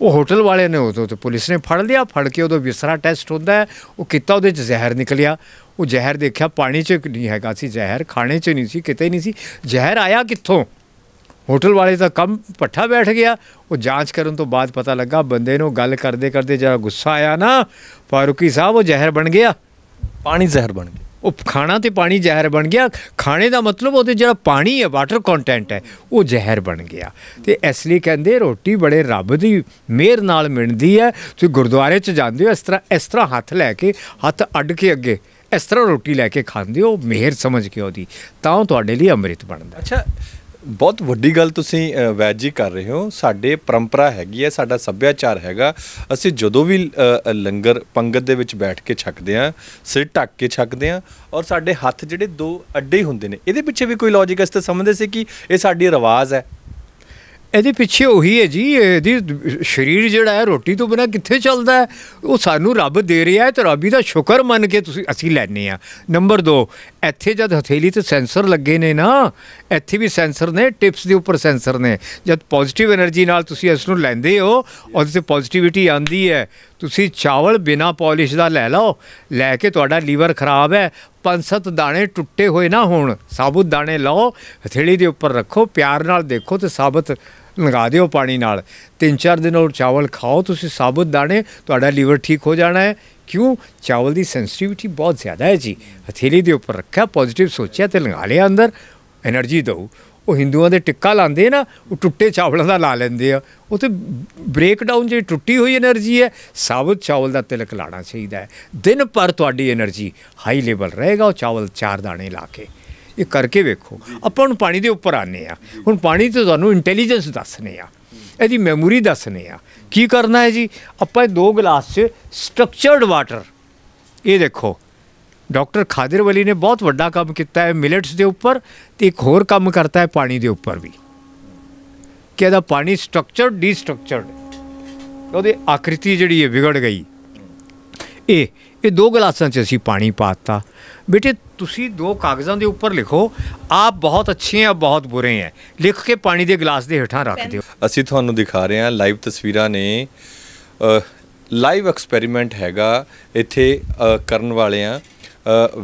ਉਹ ਹੋਟਲ ਵਾਲੇ ਨੇ ਉਦੋਂ ਤੇ ਪੁਲਿਸ ਨੇ ਫੜ ਲਿਆ ਫੜ ਕੇ ਉਹਦਾ ਵਿਸਰਾ ਟੈਸਟ ਹੁੰਦਾ ਉਹ ਕੀਤਾ ਉਹਦੇ 'ਚ ਜ਼ਹਿਰ ਨਿਕਲਿਆ ਉਹ ਜ਼ਹਿਰ ਦੇਖਿਆ ਪਾਣੀ 'ਚ ਨਹੀਂ ਹੈਗਾ ਸੀ ਜ਼ਹਿਰ ਖਾਣੇ 'ਚ ਨਹੀਂ ਸੀ ਕਿਤੇ ਨਹੀਂ ਸੀ ਜ਼ਹਿਰ ਆਇਆ ਕਿੱਥੋਂ ਹੋਟਲ ਵਾਲੇ ਦਾ ਕੰਮ ਪੱਠਾ ਬੈਠ ਗਿਆ ਉਹ ਜਾਂਚ ਕਰਨ ਤੋਂ ਬਾਅਦ ਪਤਾ ਲੱਗਾ ਬੰਦੇ ਨੂੰ ਗੱਲ ਕਰਦੇ ਕਰਦੇ ਜਿਹੜਾ ਗੁੱਸਾ ਆਇਆ ਨਾ ਫਾਰੂਕੀ ਸਾਹਿਬ ਉਹ ਜ਼ਹਿਰ ਬਣ ਗਿਆ ਪਾਣੀ ਜ਼ਹਿਰ ਬਣ ਗਿਆ ਉਹ ਖਾਣਾ ਤੇ ਪਾਣੀ ਜ਼ਹਿਰ ਬਣ ਗਿਆ ਖਾਣੇ ਦਾ ਮਤਲਬ ਉਹਦੇ ਜਿਹੜਾ ਪਾਣੀ ਹੈ ਵਾਟਰ ਕੰਟੈਂਟ ਹੈ ਉਹ ਜ਼ਹਿਰ ਬਣ ਗਿਆ ਤੇ ਇਸ ਲਈ ਕਹਿੰਦੇ ਰੋਟੀ ਬੜੇ ਰੱਬ ਦੀ ਮਿਹਰ ਨਾਲ ਮਿਲਦੀ ਹੈ ਤੁਸੀਂ ਗੁਰਦੁਆਰੇ 'ਚ ਜਾਂਦੇ ਹੋ ਇਸ ਤਰ੍ਹਾਂ ਇਸ ਤਰ੍ਹਾਂ ਹੱਥ ਲੈ ਕੇ ਹੱਥ ਅੱਡ ਕੇ ਅੱਗੇ ਇਸ ਤਰ੍ਹਾਂ ਰੋਟੀ ਲੈ ਕੇ ਖਾਂਦੇ ਹੋ ਮਿਹਰ ਸਮਝ ਕੇ ਉਹਦੀ ਤਾਂ ਤੁਹਾਡੇ ਲਈ ਅੰਮ੍ਰਿਤ ਬਣਦਾ ਅੱਛਾ ਬਹੁਤ ਵੱਡੀ ਗੱਲ ਤੁਸੀਂ ਵੈਜੀ ਕਰ ਰਹੇ ਹੋ ਸਾਡੇ ਪਰੰਪਰਾ ਹੈਗੀ ਹੈ ਸਾਡਾ ਸੱਭਿਆਚਾਰ ਹੈਗਾ ਅਸੀਂ ਜਦੋਂ ਵੀ ਲੰਗਰ ਪੰਗਤ ਦੇ ਵਿੱਚ ਬੈਠ ਕੇ ਛਕਦੇ ਆ ਸਿਰ ਟੱਕ ਕੇ ਛਕਦੇ ਆ ਔਰ ਸਾਡੇ ਹੱਥ ਜਿਹੜੇ ਦੋ ਅੱਡੇ ਹੁੰਦੇ ਨੇ ਇਹਦੇ ਪਿੱਛੇ ਵੀ ਕੋਈ ਲੌਜੀਕ ਇਸ ਤੇ ਸਮਝਦੇ ਸੀ ਕਿ ਇਹ ਸਾਡੀ ਰਿਵਾਜ ਹੈ ਇਹਦੇ ਪਿੱਛੇ ਉਹੀ ਹੈ ਜੀ ਇਹਦੀ ਸਰੀਰ ਜਿਹੜਾ ਹੈ ਰੋਟੀ ਤੋਂ ਬਿਨਾ ਕਿੱਥੇ ਚੱਲਦਾ ਹੈ ਉਹ ਸਾਨੂੰ ਰੱਬ ਦੇ ਰਿਹਾ ਹੈ ਤੇ ਰੱਬੀ ਦਾ ਸ਼ੁਕਰ ਮੰਨ ਕੇ ਤੁਸੀਂ ਅਸੀਂ ਲੈਨੇ ਆ ਨੰਬਰ 2 ਇੱਥੇ ਜਦ ਹਥੇਲੀ ਤੇ ਸੈਂਸਰ ਲੱਗੇ ਨੇ ਨਾ ਇੱਥੇ ਵੀ ਸੈਂਸਰ ਨੇ ਟਿਪਸ ਦੇ ਉੱਪਰ ਸੈਂਸਰ ਨੇ ਜਦ ਪੋਜ਼ਿਟਿਵ એનર્ਜੀ ਨਾਲ ਤੁਸੀਂ ਇਸ ਨੂੰ ਲੈਂਦੇ ਹੋ ਉਹਦੇ ਤੇ ਪੋਜ਼ਿਟਿਵਿਟੀ ਆਂਦੀ ਹੈ ਤੁਸੀਂ ਚਾਵਲ ਬਿਨਾ ਪਾਲਿਸ਼ ਦਾ ਲੈ ਲਓ ਲੈ ਕੇ ਤੁਹਾਡਾ ਲੀਵਰ ਖਰਾਬ ਹੈ ਪੰਜ ਸੱਤ ਦਾਣੇ ਟੁੱਟੇ ਹੋਏ ਨਾ ਹੋਣ ਸਾਬੂਤ ਦਾਣੇ ਲਓ ਹਥੇਲੀ ਦੇ ਉੱਪਰ ਰੱਖੋ ਪਿਆਰ ਨਾਲ ਦੇਖੋ ਤੇ ਸਾਬਤ ਲਗਾ ਦਿਓ ਪਾਣੀ ਨਾਲ ਤਿੰਨ ਚਾਰ ਦਿਨ ਉਹ ਚਾਵਲ ਖਾਓ ਤੁਸੀਂ ਸਾਬੂਤ ਦਾਣੇ ਤੁਹਾਡਾ ਲੀਵਰ ਠੀਕ ਹੋ ਜਾਣਾ ਹੈ ਕਿਉਂ ਚਾਵਲ ਦੀ ਸੈਂਸਿਟੀਵਿਟੀ ਬਹੁਤ ਜ਼ਿਆਦਾ ਹੈ ਜੀ ਹਥੇਲੀ ਦੇ ਉੱਪਰ ਰੱਖਿਆ ਪੋਜ਼ਿਟਿਵ ਸੋਚਿਆ ਤੇ ਲੰਗਾ ਲਿਆ ਅੰਦਰ એનર્ਜੀ ਦਉ ਉਹ ਹਿੰਦੂਆਂ ਦੇ ਟਿੱਕਾ ਲਾਉਂਦੇ ਨਾ ਉਹ ਟੁੱਟੇ ਚਾਵਲਾਂ ਦਾ ਲਾ ਲੈਂਦੇ ਆ ਉਹ ਤੇ ਬ੍ਰੇਕ ਡਾਊਨ ਟੁੱਟੀ ਹੋਈ એનર્ਜੀ ਹੈ ਸਾਬਤ ਚਾਵਲ ਦਾ ਤਿਲਕ ਲਾਣਾ ਚਾਹੀਦਾ ਹੈ ਦਿਨ ਭਰ ਤੁਹਾਡੀ એનર્ਜੀ ਹਾਈ ਲੈਵਲ ਰਹੇਗਾ ਉਹ ਚਾਵਲ ਚਾਰ ਦਾਣੇ ਲਾ ਕੇ ਇਹ ਕਰਕੇ ਵੇਖੋ ਆਪਾਂ ਹੁਣ ਪਾਣੀ ਦੇ ਉੱਪਰ ਆਨੇ ਆ ਹੁਣ ਪਾਣੀ ਤੇ ਤੁਹਾਨੂੰ ਇੰਟੈਲੀਜੈਂਸ ਦੱਸਨੇ ਆ ਇਹਦੀ ਮੈਮੋਰੀ ਦੱਸਨੇ ਆ ਕੀ ਕਰਨਾ ਹੈ ਜੀ ਆਪਾਂ ਇਹ ਦੋ ਗਲਾਸ 'ਚ ਸਟਰਕਚਰਡ ਵਾਟਰ ਇਹ ਦੇਖੋ ਡਾਕਟਰ ਖਾਦਰ ਵਲੀ ਨੇ ਬਹੁਤ ਵੱਡਾ ਕੰਮ ਕੀਤਾ ਹੈ ਮਿਲਟਸ ਦੇ ਉੱਪਰ ਤੇ ਇੱਕ ਹੋਰ ਕੰਮ ਕਰਤਾ ਹੈ ਪਾਣੀ ਦੇ ਉੱਪਰ ਵੀ ਕਿ ਇਹਦਾ ਪਾਣੀ ਸਟਰਕਚਰਡ ਡੀਸਟਰਕਚਰਡ ਉਹਦੀ ਆਕ੍ਰਿਤੀ ਜਿਹੜੀ ਹੈ ਵਿਗੜ ਗਈ ਇਹ ਇਹ ਦੋ ਗਲਾਸਾਂ 'ਚ ਅਸੀਂ ਪਾਣੀ ਪਾਤਾ ਬੇਟੇ ਤੁਸੀਂ ਦੋ ਕਾਗਜ਼ਾਂ ਦੇ ਉੱਪਰ ਲਿਖੋ ਆਪ ਬਹੁਤ ਅੱਛੇ ਆ ਬਹੁਤ ਬੁਰੇ ਆ ਲਿਖ ਕੇ ਪਾਣੀ ਦੇ ਗਲਾਸ ਦੇ ਹੇਠਾਂ ਰੱਖ ਦਿਓ ਅਸੀਂ ਤੁਹਾਨੂੰ ਦਿਖਾ ਰਹੇ ਹਾਂ ਲਾਈਵ ਤਸਵੀਰਾਂ ਨੇ ਲਾਈਵ ਐਕਸਪੈਰੀਮੈਂਟ ਹੈਗਾ ਇੱਥੇ ਕਰਨ ਵਾਲੇ ਆ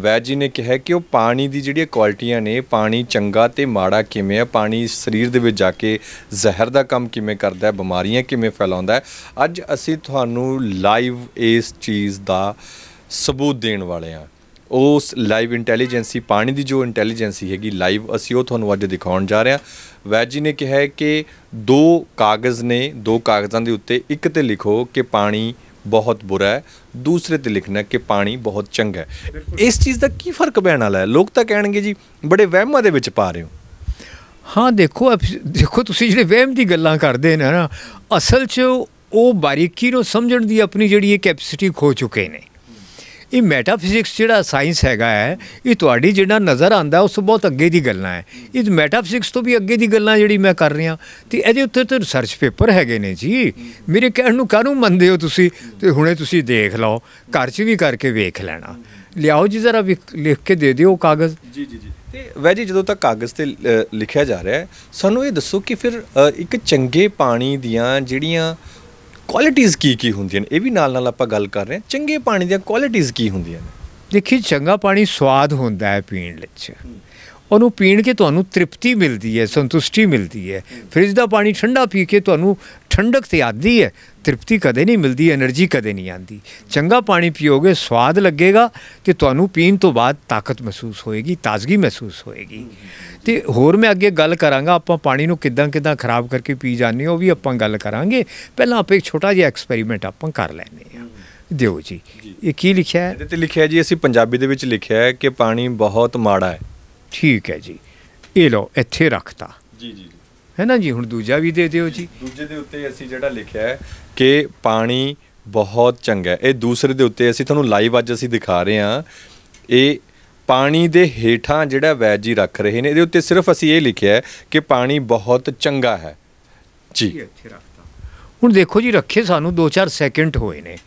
ਵੈਦ ਜੀ ਨੇ ਕਿਹਾ ਕਿ ਉਹ ਪਾਣੀ ਦੀ ਜਿਹੜੀਆਂ ਕੁਆਲਿਟੀਆਂ ਨੇ ਪਾਣੀ ਚੰਗਾ ਤੇ ਮਾੜਾ ਕਿਵੇਂ ਆ ਪਾਣੀ ਸਰੀਰ ਦੇ ਵਿੱਚ ਜਾ ਕੇ ਜ਼ਹਿਰ ਦਾ ਕੰਮ ਕਿਵੇਂ ਕਰਦਾ ਹੈ ਬਿਮਾਰੀਆਂ ਕਿਵੇਂ ਫੈਲਾਉਂਦਾ ਹੈ ਅੱਜ ਅਸੀਂ ਤੁਹਾਨੂੰ ਲਾਈਵ ਇਸ ਚੀਜ਼ ਦਾ ਸਬੂਤ ਦੇਣ ਵਾਲੇ ਆ ਉਸ ਲਾਈਵ ਇੰਟੈਲੀਜੈਂਸੀ ਪਾਣੀ ਦੀ ਜੋ ਇੰਟੈਲੀਜੈਂਸੀ ਹੈਗੀ ਲਾਈਵ ਅਸੀਂ ਉਹ ਤੁਹਾਨੂੰ ਅੱਜ ਦਿਖਾਉਣ ਜਾ ਰਹੇ ਹਾਂ ਵੈਦ ਜੀ ਨੇ ਕਿਹਾ ਹੈ ਕਿ ਦੋ ਕਾਗਜ਼ ਨੇ ਦੋ ਕਾਗਜ਼ਾਂ ਦੇ ਉੱਤੇ ਇੱਕ ਤੇ ਲਿਖੋ ਕਿ ਪਾਣੀ ਬਹੁਤ ਬੁਰਾ ਹੈ ਦੂਸਰੇ ਤੇ ਲਿਖਣਾ ਕਿ ਪਾਣੀ ਬਹੁਤ ਚੰਗਾ ਹੈ ਇਸ ਚੀਜ਼ ਦਾ ਕੀ ਫਰਕ ਪੈਣ ਵਾਲਾ ਹੈ ਲੋਕ ਤਾਂ ਕਹਿਣਗੇ ਜੀ ਬੜੇ ਵਹਿਮਾਂ ਦੇ ਵਿੱਚ ਪਾ ਰਹੇ ਹੋ ਹਾਂ ਦੇਖੋ ਦੇਖੋ ਤੁਸੀਂ ਜਿਹੜੇ ਵਹਿਮ ਦੀ ਗੱਲਾਂ ਕਰਦੇ ਨੇ ਨਾ ਅਸਲ 'ਚ ਉਹ ਬਾਰੀਕੀ ਨੂੰ ਸਮਝਣ ਦੀ ਆਪਣੀ ਜਿਹੜੀ ਇਹ ਕੈਪੈਸਿਟੀ ਖੋ ਚੁੱਕੇ ਨੇ ਇਹ ਮੈਟਾਫਿਜ਼ਿਕਸ ਜਿਹੜਾ ਸਾਇੰਸ ਹੈਗਾ ਹੈ ਇਹ ਤੁਹਾਡੀ ਜਿਹੜਾ ਨਜ਼ਰ ਆਂਦਾ ਉਸ ਤੋਂ ਬਹੁਤ ਅੱਗੇ ਦੀ ਗੱਲਾਂ ਹੈ ਇਹ ਮੈਟਾਫਿਜ਼ਿਕਸ ਤੋਂ ਵੀ ਅੱਗੇ ਦੀ ਗੱਲਾਂ ਜਿਹੜੀ ਮੈਂ ਕਰ ਰਿਹਾ ਤੇ ਇਹਦੇ ਉੱਤੇ ਤਾਂ ਰਿਸਰਚ ਪੇਪਰ ਹੈਗੇ ਨੇ ਜੀ ਮੇਰੇ ਕਹਿਣ ਨੂੰ ਕਾਹਨੂੰ ਮੰਨਦੇ ਹੋ ਤੁਸੀਂ ਤੇ ਹੁਣੇ ਤੁਸੀਂ ਦੇਖ ਲਓ ਘਰ 'ਚ ਵੀ ਕਰਕੇ ਵੇਖ ਲੈਣਾ ਲਿਆਓ ਜੀ ਜ਼ਰਾ ਲਿਖ ਕੇ ਦੇ ਦਿਓ ਕਾਗਜ਼ ਜੀ ਜੀ ਜੀ ਤੇ ਵੈ ਜੀ ਜਦੋਂ ਤੱਕ ਕਾਗਜ਼ ਤੇ ਲਿਖਿਆ ਜਾ ਰਿਹਾ ਹੈ ਸਾਨੂੰ ਇਹ ਦੱਸੋ ਕਿ ਫਿਰ ਇੱਕ ਚੰਗੇ ਪਾਣੀ ਦੀਆਂ ਜਿਹੜੀਆਂ ਕੁਆਲਿਟੀਆਂ ਕੀ ਕੀ ਹੁੰਦੀਆਂ ਨੇ ਇਹ ਵੀ ਨਾਲ ਨਾਲ ਆਪਾਂ ਗੱਲ ਕਰ ਰਹੇ ਹਾਂ ਚੰਗੇ ਪਾਣੀ ਦੀਆਂ ਕੁਆਲਿਟੀਆਂ ਕੀ ਹੁੰਦੀਆਂ ਨੇ ਦੇਖੀ ਚੰਗਾ ਪਾਣੀ ਸਵਾਦ ਹੁੰਦਾ ਹੈ ਪੀਣ ਵਿੱਚ ਉਹਨੂੰ ਪੀਣ ਕੇ ਤੁਹਾਨੂੰ ਤ੍ਰਿਪਤੀ ਮਿਲਦੀ ਹੈ ਸੰਤੁਸ਼ਟੀ ਮਿਲਦੀ ਹੈ ਫ੍ਰਿਜ ਦਾ ਪਾਣੀ ਠੰਡਾ ਪੀ ਕੇ ਤੁਹਾਨੂੰ ਠੰਡਕ ਤੇ ਆਦੀ ਹੈ ਤ੍ਰਿਪਤੀ ਕਦੇ ਨਹੀਂ ਮਿਲਦੀ એનર્ਜੀ ਕਦੇ ਨਹੀਂ ਆਂਦੀ ਚੰਗਾ ਪਾਣੀ ਪੀਓਗੇ ਸਵਾਦ ਲੱਗੇਗਾ ਤੇ ਤੁਹਾਨੂੰ ਪੀਣ ਤੋਂ ਬਾਅਦ ਤਾਕਤ ਮਹਿਸੂਸ ਹੋਏਗੀ ਤਾਜ਼ਗੀ ਮਹਿਸੂਸ ਹੋਏਗੀ ਤੇ ਹੋਰ ਮੈਂ ਅੱਗੇ ਗੱਲ ਕਰਾਂਗਾ ਆਪਾਂ ਪਾਣੀ ਨੂੰ ਕਿਦਾਂ ਕਿਦਾਂ ਖਰਾਬ ਕਰਕੇ ਪੀ ਜਾਂਦੇ ਹੋ ਉਹ ਵੀ ਆਪਾਂ ਗੱਲ ਕਰਾਂਗੇ ਪਹਿਲਾਂ ਆਪਾਂ ਇੱਕ ਛੋਟਾ ਜਿਹਾ ਐਕਸਪੈਰੀਮੈਂਟ ਆਪਾਂ ਕਰ ਲੈਨੇ ਆ ਦਿਓ ਜੀ ਇਹ ਕੀ ਲਿਖਿਆ ਹੈ ਇਹਦੇ ਤੇ ਲਿਖਿਆ ਜੀ ਅਸੀਂ ਪੰਜਾਬੀ ਦੇ ਵਿੱਚ ਲਿਖਿਆ ਹੈ ਕਿ ਪਾਣੀ ਬਹੁਤ ਮਾੜਾ ਹੈ ਠੀਕ ਹੈ ਜੀ ਇਹ ਲਓ ਇੱਥੇ ਰੱਖਤਾ ਜੀ ਜੀ ਹੈ ਨਾ ਜੀ ਹੁਣ ਦੂਜਾ ਵੀ ਦੇ ਦਿਓ ਜੀ ਦੂਜੇ ਦੇ ਉੱਤੇ ਅਸੀਂ ਜਿਹੜਾ ਲਿਖਿਆ ਹੈ ਕਿ ਪਾਣੀ ਬਹੁਤ ਚੰਗਾ ਇਹ ਦੂਸਰੇ ਦੇ ਉੱਤੇ ਅਸੀਂ ਤੁਹਾਨੂੰ ਲਾਈਵ ਅੱਜ ਅਸੀਂ ਦਿਖਾ ਰਹੇ ਹਾਂ ਇਹ ਪਾਣੀ ਦੇ ਹੇਠਾਂ ਜਿਹੜਾ ਵੈਜੀ ਰੱਖ ਰਹੇ ਨੇ ਇਹਦੇ ਉੱਤੇ ਸਿਰਫ ਅਸੀਂ ਇਹ ਲਿਖਿਆ ਹੈ ਕਿ ਪਾਣੀ ਬਹੁਤ ਚੰਗਾ ਹੈ ਜੀ ਰੱਖਤਾ ਹੁਣ ਦੇਖੋ ਜੀ ਰੱਖੇ ਸਾਨੂੰ 2-4 ਸੈਕਿੰਡ ਹੋਏ ਨੇ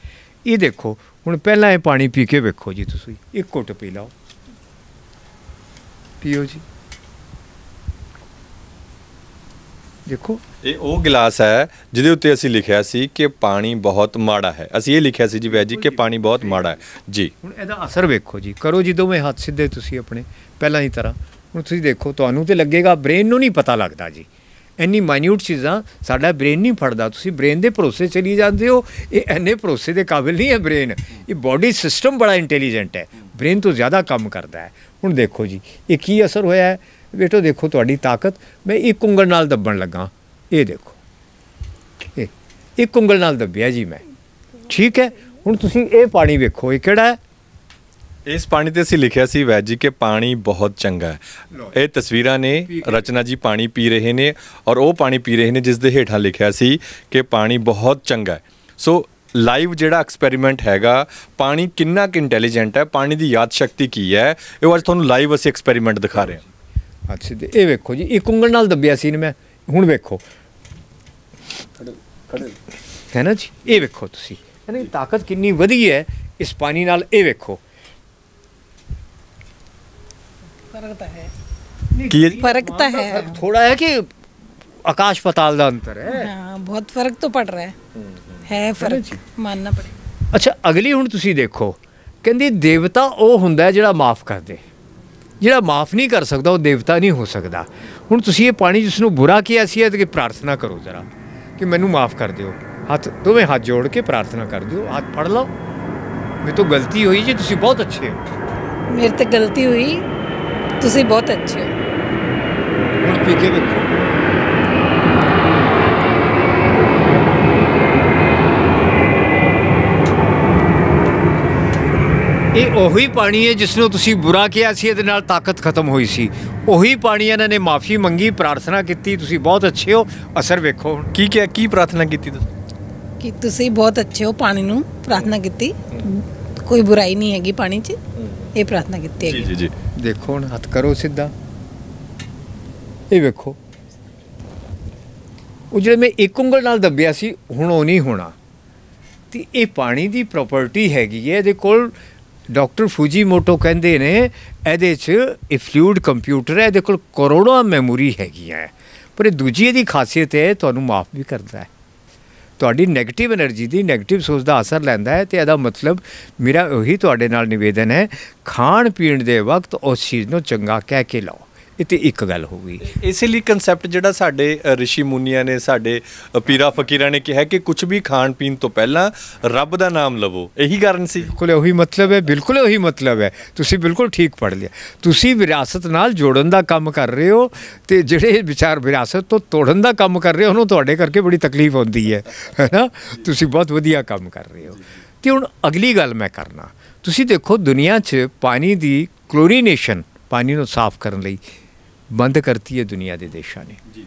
ਇਹ ਦੇਖੋ ਹੁਣ ਪਹਿਲਾਂ ਇਹ ਪਾਣੀ ਪੀ ਕੇ ਵੇਖੋ ਜੀ ਤੁਸੀਂ ਇੱਕ ਘੁੱਟ ਪੀ ਲਓ ਪੀਓ ਜੀ ਦੇਖੋ ਇਹ ਉਹ ਗਲਾਸ ਹੈ ਜਿਹਦੇ ਉੱਤੇ ਅਸੀਂ ਲਿਖਿਆ ਸੀ ਕਿ ਪਾਣੀ ਬਹੁਤ ਮਾੜਾ ਹੈ ਅਸੀਂ ਇਹ ਲਿਖਿਆ ਸੀ ਜੀ ਬੈ ਜੀ ਕਿ ਪਾਣੀ ਬਹੁਤ ਮਾੜਾ ਹੈ ਜੀ ਹੁਣ ਇਹਦਾ ਅਸਰ ਵੇਖੋ ਜੀ ਕਰੋ ਜਦੋਂ ਮੈਂ ਹੱਥ ਸਿੱਧੇ ਤੁਸੀਂ ਆਪਣੇ ਪਹਿਲਾਂ ਹੀ ਤਰ੍ਹਾਂ ਹੁਣ ਤੁਸੀਂ ਦੇਖੋ ਤੁਹਾਨੂੰ ਤੇ ਲੱਗੇਗਾ ਬ੍ਰੇਨ ਨੂੰ ਨਹੀਂ ਪਤਾ ਲੱਗਦਾ ਜੀ ਇੰਨੀ ਮਾਈਨਿਊਟ ਚੀਜ਼ਾਂ ਸਾਡਾ ਬ੍ਰੇਨ ਨਹੀਂ ਫੜਦਾ ਤੁਸੀਂ ਬ੍ਰੇਨ ਦੇ ਪ੍ਰੋਸੈਸ ਚਲੀ ਜਾਂਦੇ ਹੋ ਇਹ ਐਨੇ ਪ੍ਰੋਸੈਸ ਦੇ ਕਾਬਿਲ ਨਹੀਂ ਹੈ ਬ੍ਰੇਨ ਇਹ ਬਾਡੀ ਸਿਸਟਮ ਬੜਾ ਇੰਟੈਲੀਜੈਂਟ ਹੈ ਬ੍ਰੇਨ ਤੋਂ ਜ਼ਿਆਦਾ ਕੰਮ ਕਰਦਾ ਹੈ ਹੁਣ ਦੇਖੋ ਜੀ ਇਹ ਕੀ ਅਸਰ ਹੋਇਆ ਹੈ ਬੇਟੋ ਦੇਖੋ ਤੁਹਾਡੀ ਤਾਕਤ ਮੈਂ ਇੱਕ ਉਂਗਲ ਨਾਲ ਦੱਬਣ ਲੱਗਾ ਇਹ ਦੇਖੋ ਇਹ ਇੱਕ ਉਂਗਲ ਨਾਲ ਦੱਬਿਆ ਜੀ ਮੈਂ ਠੀਕ ਹੈ ਹੁਣ ਤੁਸੀਂ ਇਹ ਪਾਣੀ ਵੇਖੋ ਇਹ ਕਿਹੜਾ ਹੈ ਇਸ ਪਾਣੀ ਤੇ ਅਸੀਂ ਲਿਖਿਆ ਸੀ ਵੈਦ ਜੀ ਕਿ ਪਾਣੀ ਬਹੁਤ ਚੰਗਾ ਹੈ ਇਹ ਤਸਵੀਰਾਂ ਨੇ ਰਚਨਾ ਜੀ ਪਾਣੀ ਪੀ ਰਹੇ ਨੇ ਔਰ ਉਹ ਪਾਣੀ ਪੀ ਰਹੇ ਨੇ ਜਿਸ ਦੇ ਹੇਠਾਂ ਲਿਖਿਆ ਸੀ ਕਿ ਪਾਣੀ ਬਹੁਤ ਚੰਗਾ ਹੈ ਸੋ ਲਾਈਵ ਜਿਹੜਾ ਐਕਸਪੈਰੀਮੈਂਟ ਹੈਗਾ ਪਾਣੀ ਕਿੰਨਾ ਕਿ ਇੰਟੈਲੀਜੈਂਟ ਹੈ ਪਾਣੀ ਦੀ ਯਾਦ ਸ਼ਕਤੀ ਕੀ ਹੈ ਇਹ ਅੱਜ ਤੁਹਾਨੂੰ ਲਾਈਵ ਅਸੀਂ ਐਕਸਪੈਰੀਮੈਂਟ ਦਿਖਾ ਰਹੇ ਹਾਂ ਅੱਛਾ ਇਹ ਵੇਖੋ ਜੀ ਇੱਕ ਉਂਗਲ ਨਾਲ ਦੱਬਿਆ ਸੀ ਨੇ ਮੈਂ ਹੁਣ ਵੇਖੋ ਹੈ ਨਾ ਜੀ ਇਹ ਵੇਖੋ ਤੁਸੀਂ ਇਹਦੀ ਤਾਕਤ ਕਿੰਨੀ ਵਧੀ ਹੈ ਇਸ ਪਾਣੀ ਨਾਲ ਇਹ ਵੇਖੋ ਫਰਕ ਤਾਂ ਹੈ ਕੀ ਫਰਕ ਤਾਂ ਹੈ ਥੋੜਾ ਹੈ ਕਿ ਆਕਾਸ਼ ਪਤਾਲ ਦਾ ਅੰਤਰ ਹੈ ਹਾਂ ਬਹੁਤ ਫਰਕ ਤਾਂ ਪੜ ਰਿਹਾ ਹੈ ਹੈ ਫਰਕ ਮੰਨਣਾ ਪੜੇ ਅੱਛਾ ਅਗਲੀ ਹੁਣ ਤੁਸੀਂ ਦੇਖੋ ਕਹਿੰਦੀ ਦੇਵਤਾ ਉਹ ਹੁੰਦਾ ਜਿਹੜਾ ਮਾਫ ਕਰਦੇ ਜਿਹੜਾ ਮਾਫ ਨਹੀਂ ਕਰ ਸਕਦਾ ਉਹ ਦੇਵਤਾ ਨਹੀਂ ਹੋ ਸਕਦਾ ਹੁਣ ਤੁਸੀਂ ਇਹ ਪਾਣੀ ਜਿਸ ਨੂੰ ਬੁਰਾ ਕਿਹਾ ਸੀ ਤੇ ਕਿ ਪ੍ਰਾਰਥਨਾ ਕਰੋ ਜਰਾ ਕਿ ਮੈਨੂੰ ਮਾਫ ਕਰ ਦਿਓ ਹੱਥ ਦੋਵੇਂ ਹੱਥ ਜੋੜ ਕੇ ਪ੍ਰਾਰਥਨਾ ਕਰ ਦਿਓ ਹੱਥ ਫੜ ਲਓ ਮੇਰੇ ਤੋਂ ਗਲਤੀ ਹੋਈ ਜੀ ਤੁਸੀਂ ਬਹੁਤ ਅੱਛੇ ਹੋ ਮੇਰੇ ਤੇ ਗਲਤੀ ਹੋਈ ਤੁਸੀਂ ਬਹੁਤ ਅੱਛੇ ਹੋ ਹੁਣ ਪੀ ਕੇ ਦੇਖੋ ਇਹ ਉਹੀ ਪਾਣੀ ਹੈ ਜਿਸ ਨੂੰ ਤੁਸੀਂ ਬੁਰਾ ਕਿਹਾ ਸੀ ਇਹਦੇ ਨਾਲ ਤਾਕਤ ਖਤਮ ਹੋਈ ਸੀ ਉਹੀ ਪਾਣੀ ਇਹਨਾਂ ਨੇ ਮਾਫੀ ਮੰਗੀ ਪ੍ਰਾਰਥਨਾ ਕੀਤੀ ਤੁਸੀਂ ਬਹੁਤ ਅੱਛੇ ਹੋ ਅਸਰ ਵੇਖੋ ਹੁਣ ਕੀ ਕਿਹਾ ਕੀ ਪ੍ਰਾਰਥਨਾ ਕੀਤੀ ਤੁਸੀਂ ਕਿ ਤੁਸੀਂ ਬਹੁਤ ਅੱਛੇ ਹੋ ਪਾਣੀ ਨੂੰ ਪ੍ਰਾਰਥਨਾ ਕੀਤੀ ਕੋਈ ਬੁਰਾਈ ਨਹੀਂ ਹੈਗੀ ਪਾਣੀ 'ਚ ਇਹ ਪ੍ਰਾਰਥਨਾ ਕੀਤੀ ਹੈਗੀ ਜੀ ਜੀ ਜੀ ਦੇਖੋ ਹੁਣ ਹੱਥ ਕਰੋ ਸਿੱਧਾ ਇਹ ਵੇਖੋ ਉਹ ਜਿਹੜੇ ਮੈਂ ਇੱਕ ਉਂਗਲ ਨਾਲ ਦੱਬਿਆ ਸੀ ਹੁਣ ਉਹ ਨਹੀਂ ਹੋਣਾ ਤੇ ਇਹ ਪਾਣੀ ਦੀ ਪ੍ਰਾਪਰਟੀ ਹੈਗੀ ਹੈ ਇਹਦੇ ਕੋਲ ਡਾਕਟਰ ਫੂਜੀ ਮੋਟੋ ਕਹਿੰਦੇ ਨੇ ਇਹਦੇ 'ਚ ਇਫਲੂਇਡ ਕੰਪਿਊਟਰ ਹੈ ਇਹਦੇ ਕੋਲ ਕਰੋੜਾਂ ਮੈਮੋਰੀ ਹੈਗੀਆਂ ਪਰ ਇਹ ਦੂਜੀ ਇਹਦੀ ਖਾਸੀਅਤ ਹੈ ਤੁਹਾਨੂੰ ਮਾਫ ਵੀ ਕਰਦਾ ਹੈ ਤੁਹਾਡੀ 네ਗੇਟਿਵ એનર્ਜੀ ਦੀ 네ਗੇਟਿਵ ਸੋਚ ਦਾ ਅਸਰ ਲੈਂਦਾ ਹੈ ਤੇ ਇਹਦਾ ਮਤਲਬ ਮੇਰਾ ਉਹੀ ਤੁਹਾਡੇ ਨਾਲ ਨਿਵੇਦਨ ਹੈ ਖਾਣ ਪੀਣ ਦੇ ਵਕਤ ਉਸ ਚੀਜ਼ ਨੂੰ ਚੰਗਾ ਕਹਿ ਕੇ ਲਓ ਇਹ ਤੇ ਇੱਕ ਗੱਲ ਹੋ ਗਈ ਇਸੇ ਲਈ ਕਨਸੈਪਟ ਜਿਹੜਾ ਸਾਡੇ ઋષਿ ਮੁਨੀਆਂ ਨੇ ਸਾਡੇ ਪੀਰਾ ਫਕੀਰਾਂ ਨੇ ਕਿਹਾ ਕਿ ਕੁਝ ਵੀ ਖਾਣ ਪੀਣ ਤੋਂ ਪਹਿਲਾਂ ਰੱਬ ਦਾ ਨਾਮ ਲਵੋ ਇਹੀ ਕਾਰਨ ਸੀ ਬਿਲਕੁਲ ਉਹੀ ਮਤਲਬ ਹੈ ਬਿਲਕੁਲ ਉਹੀ ਮਤਲਬ ਹੈ ਤੁਸੀਂ ਬਿਲਕੁਲ ਠੀਕ ਪੜ ਲਿਆ ਤੁਸੀਂ ਵਿਰਾਸਤ ਨਾਲ ਜੋੜਨ ਦਾ ਕੰਮ ਕਰ ਰਹੇ ਹੋ ਤੇ ਜਿਹੜੇ ਵਿਚਾਰ ਵਿਰਾਸਤ ਤੋਂ ਤੋੜਨ ਦਾ ਕੰਮ ਕਰ ਰਹੇ ਉਹਨੂੰ ਤੁਹਾਡੇ ਕਰਕੇ ਬੜੀ ਤਕਲੀਫ ਹੁੰਦੀ ਹੈ ਹੈਨਾ ਤੁਸੀਂ ਬਹੁਤ ਵਧੀਆ ਕੰਮ ਕਰ ਰਹੇ ਹੋ ਤੇ ਹੁਣ ਅਗਲੀ ਗੱਲ ਮੈਂ ਕਰਨਾ ਤੁਸੀਂ ਦੇਖੋ ਦੁਨੀਆ 'ਚ ਪਾਣੀ ਦੀ ਕਲੋਰੀਨੇਸ਼ਨ ਪਾਣੀ ਨੂੰ ਸਾਫ਼ ਕਰਨ ਲਈ ਬੰਦ ਕਰਤੀ ਹੈ ਦੁਨੀਆ ਦੇ ਦੇਸ਼ਾਂ ਨੇ ਜੀ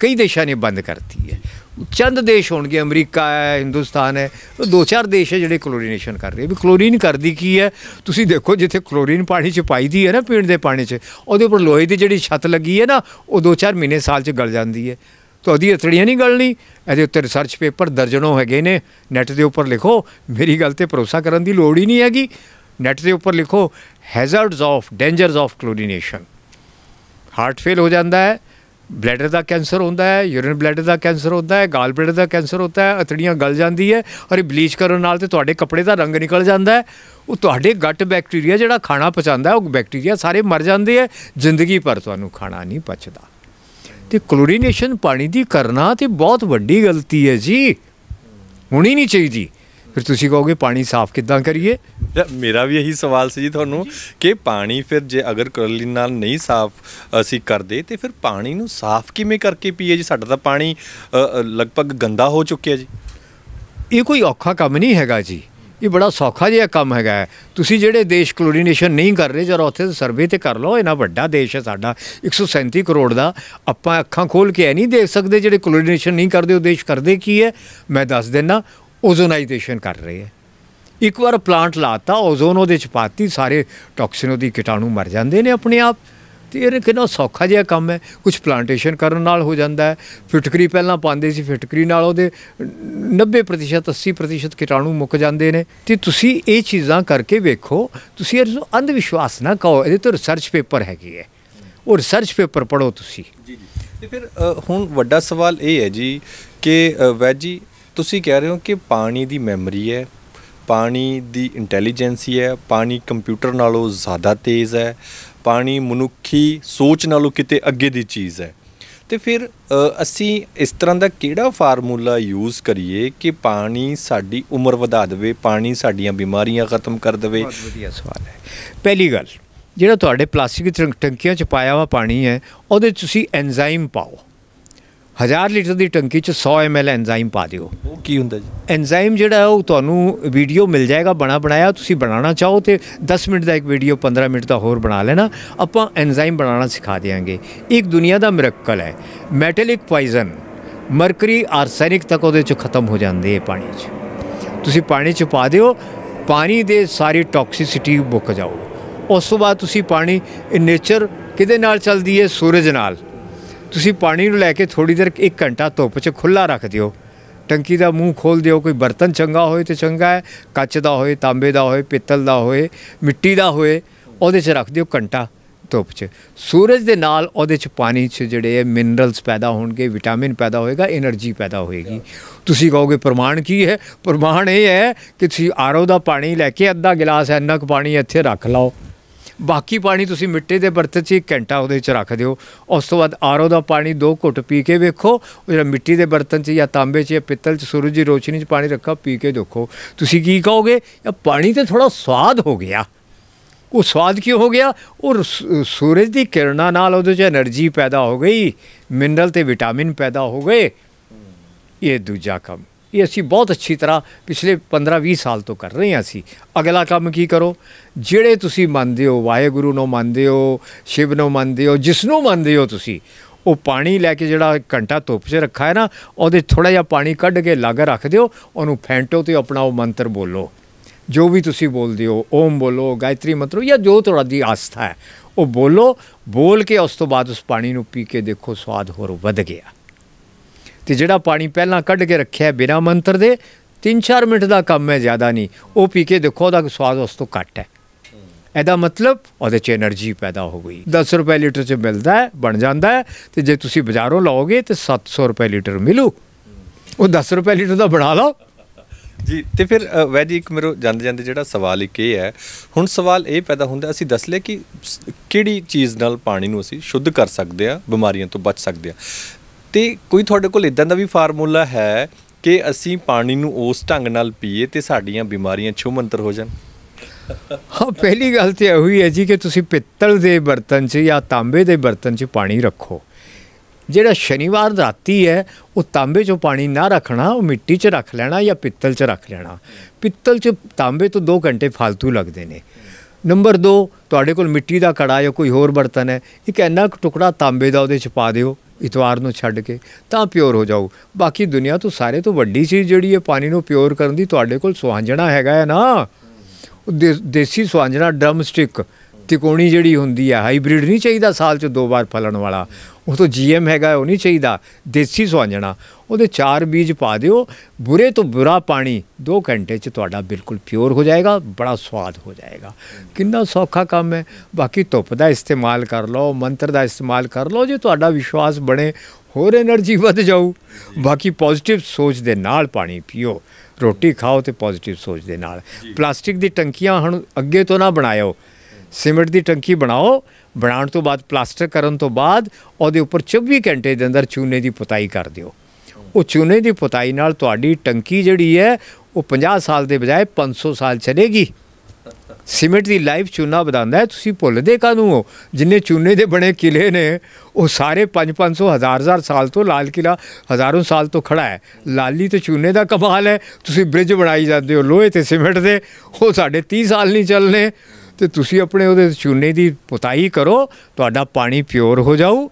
ਕਈ ਦੇਸ਼ਾਂ ਨੇ ਬੰਦ ਕਰਤੀ ਹੈ ਚੰਦ ਦੇਸ਼ ਹੋਣਗੇ ਅਮਰੀਕਾ ਹੈ ਹਿੰਦੁਸਤਾਨ ਹੈ ਉਹ ਦੋ ਚਾਰ ਦੇਸ਼ ਹੈ ਜਿਹੜੇ ਕਲੋਰੀਨੇਸ਼ਨ ਕਰ ਰਹੇ ਵੀ ਕਲੋਰੀਨ ਕਰਦੀ ਕੀ ਹੈ ਤੁਸੀਂ ਦੇਖੋ ਜਿੱਥੇ ਕਲੋਰੀਨ ਪਾਣੀ 'ਚ ਪਾਈਦੀ ਹੈ ਨਾ ਪੀਣ ਦੇ ਪਾਣੀ 'ਚ ਉਹਦੇ ਉੱਪਰ ਲੋਹੇ ਦੀ ਜਿਹੜੀ ਛੱਤ ਲੱਗੀ ਹੈ ਨਾ ਉਹ ਦੋ ਚਾਰ ਮਹੀਨੇ ਸਾਲ 'ਚ ਗਲ ਜਾਂਦੀ ਹੈ ਤਾਂ ਉਹਦੀ ਅਤੜੀਆਂ ਨਹੀਂ ਗਲਣੀ ਇਹਦੇ ਉੱਤੇ ਰਿਸਰਚ ਪੇਪਰ ਦਰਜਣੋਂ ਹੈਗੇ ਨੇ ਨੈਟ ਦੇ ਉੱਪਰ ਲਿਖੋ ਮੇਰੀ ਗੱਲ ਤੇ ਭਰੋਸਾ ਕਰਨ ਦੀ ਲੋੜ ਹੀ ਨਹੀਂ ਹੈਗੀ ਨੈਟ ਦੇ ਉੱਪਰ ਲਿਖੋ hazards of dangerous of chlorination heart fail ਹੋ ਜਾਂਦਾ ਹੈ ਬਲੈਡਰ ਦਾ ਕੈਂਸਰ ਹੁੰਦਾ ਹੈ ਯੂਰਿਨ ਬਲੈਡਰ ਦਾ ਕੈਂਸਰ ਹੁੰਦਾ ਹੈ ਗਾਲ ਬਲੈਡਰ ਦਾ ਕੈਂਸਰ ਹੁੰਦਾ ਹੈ ਅਤੜੀਆਂ ਗਲ ਜਾਂਦੀ ਹੈ ਔਰ ਇਹ ਬਲੀਚ ਕਰਨ ਨਾਲ ਤੇ ਤੁਹਾਡੇ ਕੱਪੜੇ ਦਾ ਰੰਗ ਨਿਕਲ ਜਾਂਦਾ ਹੈ ਉਹ ਤੁਹਾਡੇ ਗੱਟ ਬੈਕਟੀਰੀਆ ਜਿਹੜਾ ਖਾਣਾ ਪਚਾਉਂਦਾ ਉਹ ਬੈਕਟੀਰੀਆ ਸਾਰੇ ਮਰ ਜਾਂਦੇ ਆ ਜ਼ਿੰਦਗੀ ਭਰ ਤੁਹਾਨੂੰ ਖਾਣਾ ਨਹੀਂ ਪਚਦਾ ਤੇ ਕਲੋਰੀਨੇਸ਼ਨ ਪਾਣੀ ਦੀ ਕਰਨਾ ਤੇ ਬਹੁਤ ਵੱਡੀ ਗਲਤੀ ਹੈ ਜੀ ਹੁਣੀ ਨਹੀਂ ਚਾਹੀਦੀ ਫਿਰ ਤੁਸੀਂ ਕਹੋਗੇ ਪਾਣੀ ਸਾਫ਼ ਕਿੱਦਾਂ ਕਰੀਏ ਮੇਰਾ ਵੀ ਇਹੀ ਸਵਾਲ ਸੀ ਜੀ ਤੁਹਾਨੂੰ ਕਿ ਪਾਣੀ ਫਿਰ ਜੇ ਅਗਰ ਕਰਲੀ ਨਾਲ ਨਹੀਂ ਸਾਫ਼ ਅਸੀਂ ਕਰਦੇ ਤੇ ਫਿਰ ਪਾਣੀ ਨੂੰ ਸਾਫ਼ ਕਿਵੇਂ ਕਰਕੇ ਪੀਏ ਜੀ ਸਾਡਾ ਤਾਂ ਪਾਣੀ ਲਗਭਗ ਗੰਦਾ ਹੋ ਚੁੱਕਿਆ ਜੀ ਇਹ ਕੋਈ ਔਖਾ ਕੰਮ ਨਹੀਂ ਹੈਗਾ ਜੀ ਇਹ ਬੜਾ ਸੌਖਾ ਜਿਹਾ ਕੰਮ ਹੈਗਾ ਤੁਸੀਂ ਜਿਹੜੇ ਦੇਸ਼ ਕਲੋਰੀਨੇਸ਼ਨ ਨਹੀਂ ਕਰ ਰਹੇ ਜਰਾ ਉੱਥੇ ਸਰਵੇ ਤੇ ਕਰ ਲਓ ਇਹਨਾਂ ਵੱਡਾ ਦੇਸ਼ ਹੈ ਸਾਡਾ 137 ਕਰੋੜ ਦਾ ਆਪਾਂ ਅੱਖਾਂ ਖੋਲ ਕੇ ਐ ਨਹੀਂ ਦੇਖ ਸਕਦੇ ਜਿਹੜੇ ਕਲੋਰੀਨੇਸ਼ਨ ਨਹੀਂ ਕਰਦੇ ਉਹ ਦੇਸ਼ ਕਰਦੇ ਕੀ ਹੈ ਮੈਂ ਦੱਸ ਦਿੰਨਾ ਓਜ਼ੋਨਾਈਜੇਸ਼ਨ ਕਰ ਰਹੇ ਹੈ ਇੱਕ ਵਾਰ ਪਲਾਂਟ ਲਾਤਾ ਓਜ਼ੋਨ ਉਹਦੇ ਚ ਪਾਤੀ ਸਾਰੇ ਟੌਕਸਿਨ ਉਹਦੀ ਕੀਟਾਣੂ ਮਰ ਜਾਂਦੇ ਨੇ ਆਪਣੇ ਆਪ ਤੇ ਇਹ ਕਿੰਨਾ ਸੌਖਾ ਜਿਹਾ ਕੰਮ ਹੈ ਕੁਝ ਪਲਾਂਟੇਸ਼ਨ ਕਰਨ ਨਾਲ ਹੋ ਜਾਂਦਾ ਹੈ ਫਿਟਕਰੀ ਪਹਿਲਾਂ ਪਾਉਂਦੇ ਸੀ ਫਿਟਕਰੀ ਨਾਲ ਉਹਦੇ 90% 80% ਕੀਟਾਣੂ ਮੁੱਕ ਜਾਂਦੇ ਨੇ ਤੇ ਤੁਸੀਂ ਇਹ ਚੀਜ਼ਾਂ ਕਰਕੇ ਵੇਖੋ ਤੁਸੀਂ ਇਹ ਅੰਧ ਵਿਸ਼ਵਾਸ ਨਾ ਕਹੋ ਇਹਦੇ ਤੋਂ ਰਿਸਰਚ ਪੇਪਰ ਹੈਗੀ ਹੈ ਉਹ ਰਿਸਰਚ ਪੇਪਰ ਪੜੋ ਤੁਸੀਂ ਜੀ ਜੀ ਤੇ ਫਿਰ ਹੁਣ ਵੱਡਾ ਸਵਾਲ ਇਹ ਹੈ ਜੀ ਕਿ ਵੈਜੀ ਤੁਸੀਂ ਕਹਿ ਰਹੇ ਹੋ ਕਿ ਪਾਣੀ ਦੀ ਮੈਮਰੀ ਹੈ ਪਾਣੀ ਦੀ ਇੰਟੈਲੀਜੈਂਸੀ ਹੈ ਪਾਣੀ ਕੰਪਿਊਟਰ ਨਾਲੋਂ ਜ਼ਿਆਦਾ ਤੇਜ਼ ਹੈ ਪਾਣੀ ਮਨੁੱਖੀ ਸੋਚ ਨਾਲੋਂ ਕਿਤੇ ਅੱਗੇ ਦੀ ਚੀਜ਼ ਹੈ ਤੇ ਫਿਰ ਅਸੀਂ ਇਸ ਤਰ੍ਹਾਂ ਦਾ ਕਿਹੜਾ ਫਾਰਮੂਲਾ ਯੂਜ਼ ਕਰੀਏ ਕਿ ਪਾਣੀ ਸਾਡੀ ਉਮਰ ਵਧਾ ਦੇਵੇ ਪਾਣੀ ਸਾਡੀਆਂ ਬਿਮਾਰੀਆਂ ਖਤਮ ਕਰ ਦੇਵੇ ਬਹੁਤ ਵਧੀਆ ਸਵਾਲ ਹੈ ਪਹਿਲੀ ਗੱਲ ਜਿਹੜਾ ਤੁਹਾਡੇ ਪਲਾਸਟਿਕ ਟੰਕੀਆਂ ਚ ਪਾਇਆ ਵਾ ਪਾਣੀ ਹੈ ਉਹਦੇ ਤੁਸੀਂ ਐਂਜ਼ਾਈਮ ਪਾਓ 1000 ਲੀਟਰ ਦੀ ਟੰਕੀ 'ਚ 100 ਐਮਐਲ ਐਨਜ਼ਾਈਮ ਪਾ ਦਿਓ ਉਹ ਕੀ ਹੁੰਦਾ ਜੀ ਐਨਜ਼ਾਈਮ ਜਿਹੜਾ ਉਹ ਤੁਹਾਨੂੰ ਵੀਡੀਓ ਮਿਲ ਜਾਏਗਾ ਬਣਾ ਬਣਾਇਆ ਤੁਸੀਂ ਬਣਾਉਣਾ ਚਾਹੋ ਤੇ 10 ਮਿੰਟ ਦਾ ਇੱਕ ਵੀਡੀਓ 15 ਮਿੰਟ ਦਾ ਹੋਰ ਬਣਾ ਲੈਣਾ ਆਪਾਂ ਐਨਜ਼ਾਈਮ ਬਣਾਉਣਾ ਸਿਖਾ ਦੇਾਂਗੇ ਇੱਕ ਦੁਨੀਆ ਦਾ ਮਿਰਕਲ ਹੈ ਮੈਟਲਿਕ ਪੋਇਜ਼ਨ ਮਰਕਰੀ ਆਰਸੈਨਿਕ ਤੱਕ ਉਹਦੇ 'ਚ ਖਤਮ ਹੋ ਜਾਂਦੇ ਹੈ ਪਾਣੀ 'ਚ ਤੁਸੀਂ ਪਾਣੀ 'ਚ ਪਾ ਦਿਓ ਪਾਣੀ ਦੇ ਸਾਰੀ ਟੌਕਸਿਸਿਟੀ ਬੁੱਕ ਜਾਊ ਉਸ ਤੋਂ ਬਾਅਦ ਤੁਸੀਂ ਪਾਣੀ ਨੇਚਰ ਕਿਹਦੇ ਨਾਲ ਚੱਲਦੀ ਹੈ ਸੂਰਜ ਨਾਲ ਤੁਸੀਂ ਪਾਣੀ ਨੂੰ ਲੈ ਕੇ ਥੋੜੀ ਦੇਰ 1 ਘੰਟਾ ਧੁੱਪ 'ਚ ਖੁੱਲਾ ਰੱਖ ਦਿਓ ਟੰਕੀ ਦਾ ਮੂੰਹ ਖੋਲ ਦਿਓ ਕੋਈ ਬਰਤਨ ਚੰਗਾ ਹੋਏ ਤੇ ਚੰਗਾ ਹੈ ਕੱਚ ਦਾ ਹੋਏ ਤਾਂਬੇ ਦਾ ਹੋਏ ਪਿੱਤਲ ਦਾ ਹੋਏ ਮਿੱਟੀ ਦਾ ਹੋਏ ਉਹਦੇ 'ਚ ਰੱਖ ਦਿਓ ਘੰਟਾ ਧੁੱਪ 'ਚ ਸੂਰਜ ਦੇ ਨਾਲ ਉਹਦੇ 'ਚ ਪਾਣੀ 'ਚ ਜਿਹੜੇ ਮਿਨਰਲਸ ਪੈਦਾ ਹੋਣਗੇ ਵਿਟਾਮਿਨ ਪੈਦਾ ਹੋਏਗਾ એનર્ਜੀ ਪੈਦਾ ਹੋਏਗੀ ਤੁਸੀਂ ਕਹੋਗੇ ਪ੍ਰਮਾਣ ਕੀ ਹੈ ਪ੍ਰਮਾਣ ਇਹ ਹੈ ਕਿ ਤੁਸੀਂ ਆਰੋ ਦਾ ਪਾਣੀ ਲੈ ਕੇ ਅੱਧਾ ਗਲਾਸ ਐਨਕ ਪਾਣੀ ਇੱਥੇ ਰੱਖ ਲਓ ਬਾਕੀ ਪਾਣੀ ਤੁਸੀਂ ਮਿੱਟੀ ਦੇ ਬਰਤਨ 'ਚ ਇੱਕ ਘੰਟਾ ਉਹਦੇ 'ਚ ਰੱਖ ਦਿਓ ਉਸ ਤੋਂ ਬਾਅਦ ਆਰਓ ਦਾ ਪਾਣੀ ਦੋ ਘੁੱਟ ਪੀ ਕੇ ਵੇਖੋ ਜਿਹੜਾ ਮਿੱਟੀ ਦੇ ਬਰਤਨ 'ਚ ਜਾਂ ਤਾਂਬੇ 'ਚ ਜਾਂ ਪਿੱਤਲ 'ਚ ਸੂਰਜ ਦੀ ਰੋਸ਼ਨੀ 'ਚ ਪਾਣੀ ਰੱਖਾ ਪੀ ਕੇ ਦੇਖੋ ਤੁਸੀਂ ਕੀ ਕਹੋਗੇ ਇਹ ਪਾਣੀ ਤੇ ਥੋੜਾ ਸਵਾਦ ਹੋ ਗਿਆ ਉਹ ਸਵਾਦ ਕਿਉਂ ਹੋ ਗਿਆ ਉਹ ਸੂਰਜ ਦੀ ਕਿਰਨਾਂ ਨਾਲ ਉਹਦੇ 'ਚ એનર્ਜੀ ਪੈਦਾ ਹੋ ਗਈ ਮਿਨਰਲ ਤੇ ਵਿਟਾਮਿਨ ਪੈਦਾ ਹੋ ਗਏ ਇਹ ਦੂਜਾ ਕੰਮ ਇਹ ਅਸੀਂ ਬਹੁਤ ਅੱਛੀ ਤਰ੍ਹਾਂ ਪਿਛਲੇ 15-20 ਸਾਲ ਤੋਂ ਕਰ ਰਹੇ ਹਾਂ ਅਸੀਂ ਅਗਲਾ ਕੰਮ ਕੀ ਕਰੋ ਜਿਹੜੇ ਤੁਸੀਂ ਮੰਨਦੇ ਹੋ ਵਾਹਿਗੁਰੂ ਨੂੰ ਮੰਨਦੇ ਹੋ ਸ਼ਿਵ ਨੂੰ ਮੰਨਦੇ ਹੋ ਜਿਸ ਨੂੰ ਮੰਨਦੇ ਹੋ ਤੁਸੀਂ ਉਹ ਪਾਣੀ ਲੈ ਕੇ ਜਿਹੜਾ ਘੰਟਾ ਧੁੱਪ 'ਚ ਰੱਖਾ ਹੈ ਨਾ ਉਹਦੇ ਥੋੜਾ ਜਿਹਾ ਪਾਣੀ ਕੱਢ ਕੇ ਲਾਗ ਰੱਖ ਦਿਓ ਉਹਨੂੰ ਫੈਂਟੋ ਤੇ ਆਪਣਾ ਉਹ ਮੰਤਰ ਬੋਲੋ ਜੋ ਵੀ ਤੁਸੀਂ ਬੋਲਦੇ ਹੋ ਓਮ ਬੋਲੋ ਗਾਇਤਰੀ ਮੰਤਰ ਜਾਂ ਜੋ ਦੀ ਆਸਥਾ ਹੈ ਉਹ ਬੋਲੋ ਬੋਲ ਕੇ ਉਸ ਤੋਂ ਬਾਅਦ ਉਸ ਪਾਣੀ ਨੂੰ ਪੀ ਕੇ ਦੇਖੋ ਸਵਾਦ ਹੋਰ ਵਧ ਗਿਆ ਤੇ ਜਿਹੜਾ ਪਾਣੀ ਪਹਿਲਾਂ ਕੱਢ ਕੇ ਰੱਖਿਆ ਬਿਨਾ ਮੰਤਰ ਦੇ 3-4 ਮਿੰਟ ਦਾ ਕੰਮ ਹੈ ਜ਼ਿਆਦਾ ਨਹੀਂ ਉਹ ਪੀ ਕੇ ਦੇਖੋ ਉਹਦਾ ਸਵਾਦ ਉਸ ਤੋਂ ਘੱਟ ਹੈ ਇਹਦਾ ਮਤਲਬ ਉਹਦੇ 'ਚ એનર્ਜੀ ਪੈਦਾ ਹੋ ਗਈ 10 ਰੁਪਏ ਲੀਟਰ 'ਚ ਮਿਲਦਾ ਹੈ ਬਣ ਜਾਂਦਾ ਹੈ ਤੇ ਜੇ ਤੁਸੀਂ ਬਾਜ਼ਾਰੋਂ ਲਾਓਗੇ ਤੇ 700 ਰੁਪਏ ਲੀਟਰ ਮਿਲੂ ਉਹ 10 ਰੁਪਏ ਲੀਟਰ ਦਾ ਬਣਾ ਲਓ ਜੀ ਤੇ ਫਿਰ ਵੈਜੀ ਇੱਕ ਮੇਰੇ ਜਾਂਦੇ ਜਾਂਦੇ ਜਿਹੜਾ ਸਵਾਲ ਇੱਕ ਇਹ ਹੈ ਹੁਣ ਸਵਾਲ ਇਹ ਪੈਦਾ ਹੁੰਦਾ ਅਸੀਂ ਦੱਸ ਲੈ ਕਿ ਕਿਹੜੀ ਚੀਜ਼ ਨਾਲ ਪਾਣੀ ਨੂੰ ਅਸੀਂ ਸ਼ੁੱਧ ਕਰ ਸਕਦੇ ਆ ਬਿਮਾਰੀਆਂ ਤੋਂ ਬਚ ਸਕਦੇ ਆ ਤੇ ਕੋਈ ਤੁਹਾਡੇ ਕੋਲ ਇਦਾਂ ਦਾ ਵੀ ਫਾਰਮੂਲਾ ਹੈ ਕਿ ਅਸੀਂ ਪਾਣੀ ਨੂੰ ਉਸ ਢੰਗ ਨਾਲ ਪੀਏ ਤੇ ਸਾਡੀਆਂ ਬਿਮਾਰੀਆਂ ਛੁਮੰਤਰ ਹੋ ਜਾਣ ਹਾਂ ਪਹਿਲੀ ਗੱਲ ਤੇ ਹੋਈ ਹੈ ਜੀ ਕਿ ਤੁਸੀਂ ਪਿੱਤਲ ਦੇ ਬਰਤਨ 'ਚ ਜਾਂ ਤਾਂਬੇ ਦੇ ਬਰਤਨ 'ਚ ਪਾਣੀ ਰੱਖੋ ਜਿਹੜਾ ਸ਼ਨੀਵਾਰ ਰਾਤੀ ਹੈ ਉਹ ਤਾਂਬੇ 'ਚੋਂ ਪਾਣੀ ਨਾ ਰੱਖਣਾ ਉਹ ਮਿੱਟੀ 'ਚ ਰੱਖ ਲੈਣਾ ਜਾਂ ਪਿੱਤਲ 'ਚ ਰੱਖ ਲੈਣਾ ਪਿੱਤਲ 'ਚ ਤਾਂਬੇ ਤੋਂ 2 ਘੰਟੇ ਫालतू ਲੱਗਦੇ ਨੇ ਨੰਬਰ 2 ਤੁਹਾਡੇ ਕੋਲ ਮਿੱਟੀ ਦਾ ਕੜਾ ਜਾਂ ਕੋਈ ਹੋਰ ਬਰਤਨ ਹੈ ਇੱਕ ਐਨਾ ਟੁਕੜਾ ਤਾਂਬੇ ਦਾ ਉਹਦੇ 'ਚ ਪਾ ਦਿਓ ਇਤਵਾਰ ਨੂੰ ਛੱਡ ਕੇ ਤਾਂ ਪਿਓਰ ਹੋ ਜਾਊ ਬਾਕੀ ਦੁਨੀਆ ਤੋਂ ਸਾਰੇ ਤੋਂ ਵੱਡੀ ਚੀਜ਼ ਜਿਹੜੀ ਹੈ ਪਾਣੀ ਨੂੰ ਪਿਓਰ ਕਰਨ ਦੀ ਤੁਹਾਡੇ ਕੋਲ ਸੁਹਾਂਜਣਾ ਹੈਗਾ ਹੈ ਨਾ ਦੇਸੀ ਸੁਹਾਂਜਣਾ ਡਰਮ ਸਟਿਕ ਤਿਕੋਣੀ ਜਿਹੜੀ ਹੁੰਦੀ ਆ ਹਾਈਬ੍ਰਿਡ ਨਹੀਂ ਚਾਹੀਦਾ ਸਾਲ 'ਚ ਦੋ ਵਾਰ ਫਲਣ ਵਾਲਾ ਉਹ ਤੋਂ ਜੀਐਮ ਹੈਗਾ ਉਹ ਨਹੀਂ ਚਾਹੀਦਾ ਦੇਸੀ ਸੁਹਾਂਜਣਾ ਉਹਦੇ ਚਾਰ ਬੀਜ ਪਾ ਦਿਓ ਬੁਰੇ ਤੋਂ ਬੁਰਾ ਪਾਣੀ 2 ਘੰਟੇ 'ਚ ਤੁਹਾਡਾ ਬਿਲਕੁਲ ਪਿਓਰ ਹੋ ਜਾਏਗਾ ਬੜਾ ਸਵਾਦ ਹੋ ਜਾਏਗਾ ਕਿੰਨਾ ਸੌਖਾ ਕੰਮ ਹੈ ਬਾਕੀ ਧੁੱਪ ਦਾ ਇਸਤੇਮਾਲ ਕਰ ਲਓ ਮੰਤਰ ਦਾ ਇਸਤੇਮਾਲ ਕਰ ਲਓ ਜੇ ਤੁਹਾਡਾ ਵਿਸ਼ਵਾਸ ਬਣੇ ਹੋਰ એનર્ਜੀ ਵੱਧ ਜਾਊ ਬਾਕੀ ਪੋਜ਼ਿਟਿਵ ਸੋਚ ਦੇ ਨਾਲ ਪਾਣੀ ਪੀਓ ਰੋਟੀ ਖਾਓ ਤੇ ਪੋਜ਼ਿਟਿਵ ਸੋਚ ਦੇ ਨਾਲ ਪਲਾਸਟਿਕ ਦੀ ਟੰਕੀਆਂ ਹੁਣ ਅੱਗੇ ਤੋਂ ਨਾ ਬਣਾਇਓ ਸੀਮਿੰਟ ਦੀ ਟੰਕੀ ਬਣਾਓ ਬਣਾਉਣ ਤੋਂ ਬਾਅਦ ਪਲਾਸਟਰ ਕਰਨ ਤੋਂ ਬਾਅਦ ਉਹਦੇ ਉੱਪਰ 24 ਘੰਟੇ ਦੇ ਅੰਦਰ ਚੂਨੇ ਦੀ ਪੁਤਾਈ ਕਰ ਦਿਓ ਉਹ ਚੂਨੇ ਦੀ ਪੁਤਾਈ ਨਾਲ ਤੁਹਾਡੀ ਟੰਕੀ ਜਿਹੜੀ ਹੈ ਉਹ 50 ਸਾਲ ਦੇ ਬਜਾਏ 500 ਸਾਲ ਚੱਲੇਗੀ ਸੀਮਿੰਟ ਦੀ ਲਾਈਫ ਚੂਨਾ ਵਧਾਉਂਦਾ ਹੈ ਤੁਸੀਂ ਭੁੱਲਦੇ ਕਾ ਹੋ ਜਿੰਨੇ ਚੂਨੇ ਦੇ ਬਣੇ ਕਿਲੇ ਨੇ ਉਹ ਸਾਰੇ 5-500 1000 ਸਾਲ ਤੋਂ ਲਾਲ ਕਿਲਾ ਹਜ਼ਾਰਾਂ ਸਾਲ ਤੋਂ ਖੜਾ ਹੈ ਲਾਲੀ ਤੇ ਚੂਨੇ ਦਾ ਕਮਾਲ ਹੈ ਤੁਸੀਂ ਬ੍ਰਿਜ ਬਣਾਈ ਜਾਂਦੇ ਹੋ ਲੋਹੇ ਤੇ ਸੀਮਿੰਟ ਦੇ ਉਹ ਸਾਡੇ 30 ਸਾਲ ਨਹੀਂ ਚੱਲਨੇ ਤੇ ਤੁਸੀਂ ਆਪਣੇ ਉਹਦੇ ਚੂਨੇ ਦੀ ਪੁਤਾਈ ਕਰੋ ਤੁਹਾਡਾ ਪਾਣੀ ਪਿਓਰ ਹੋ ਜਾਊ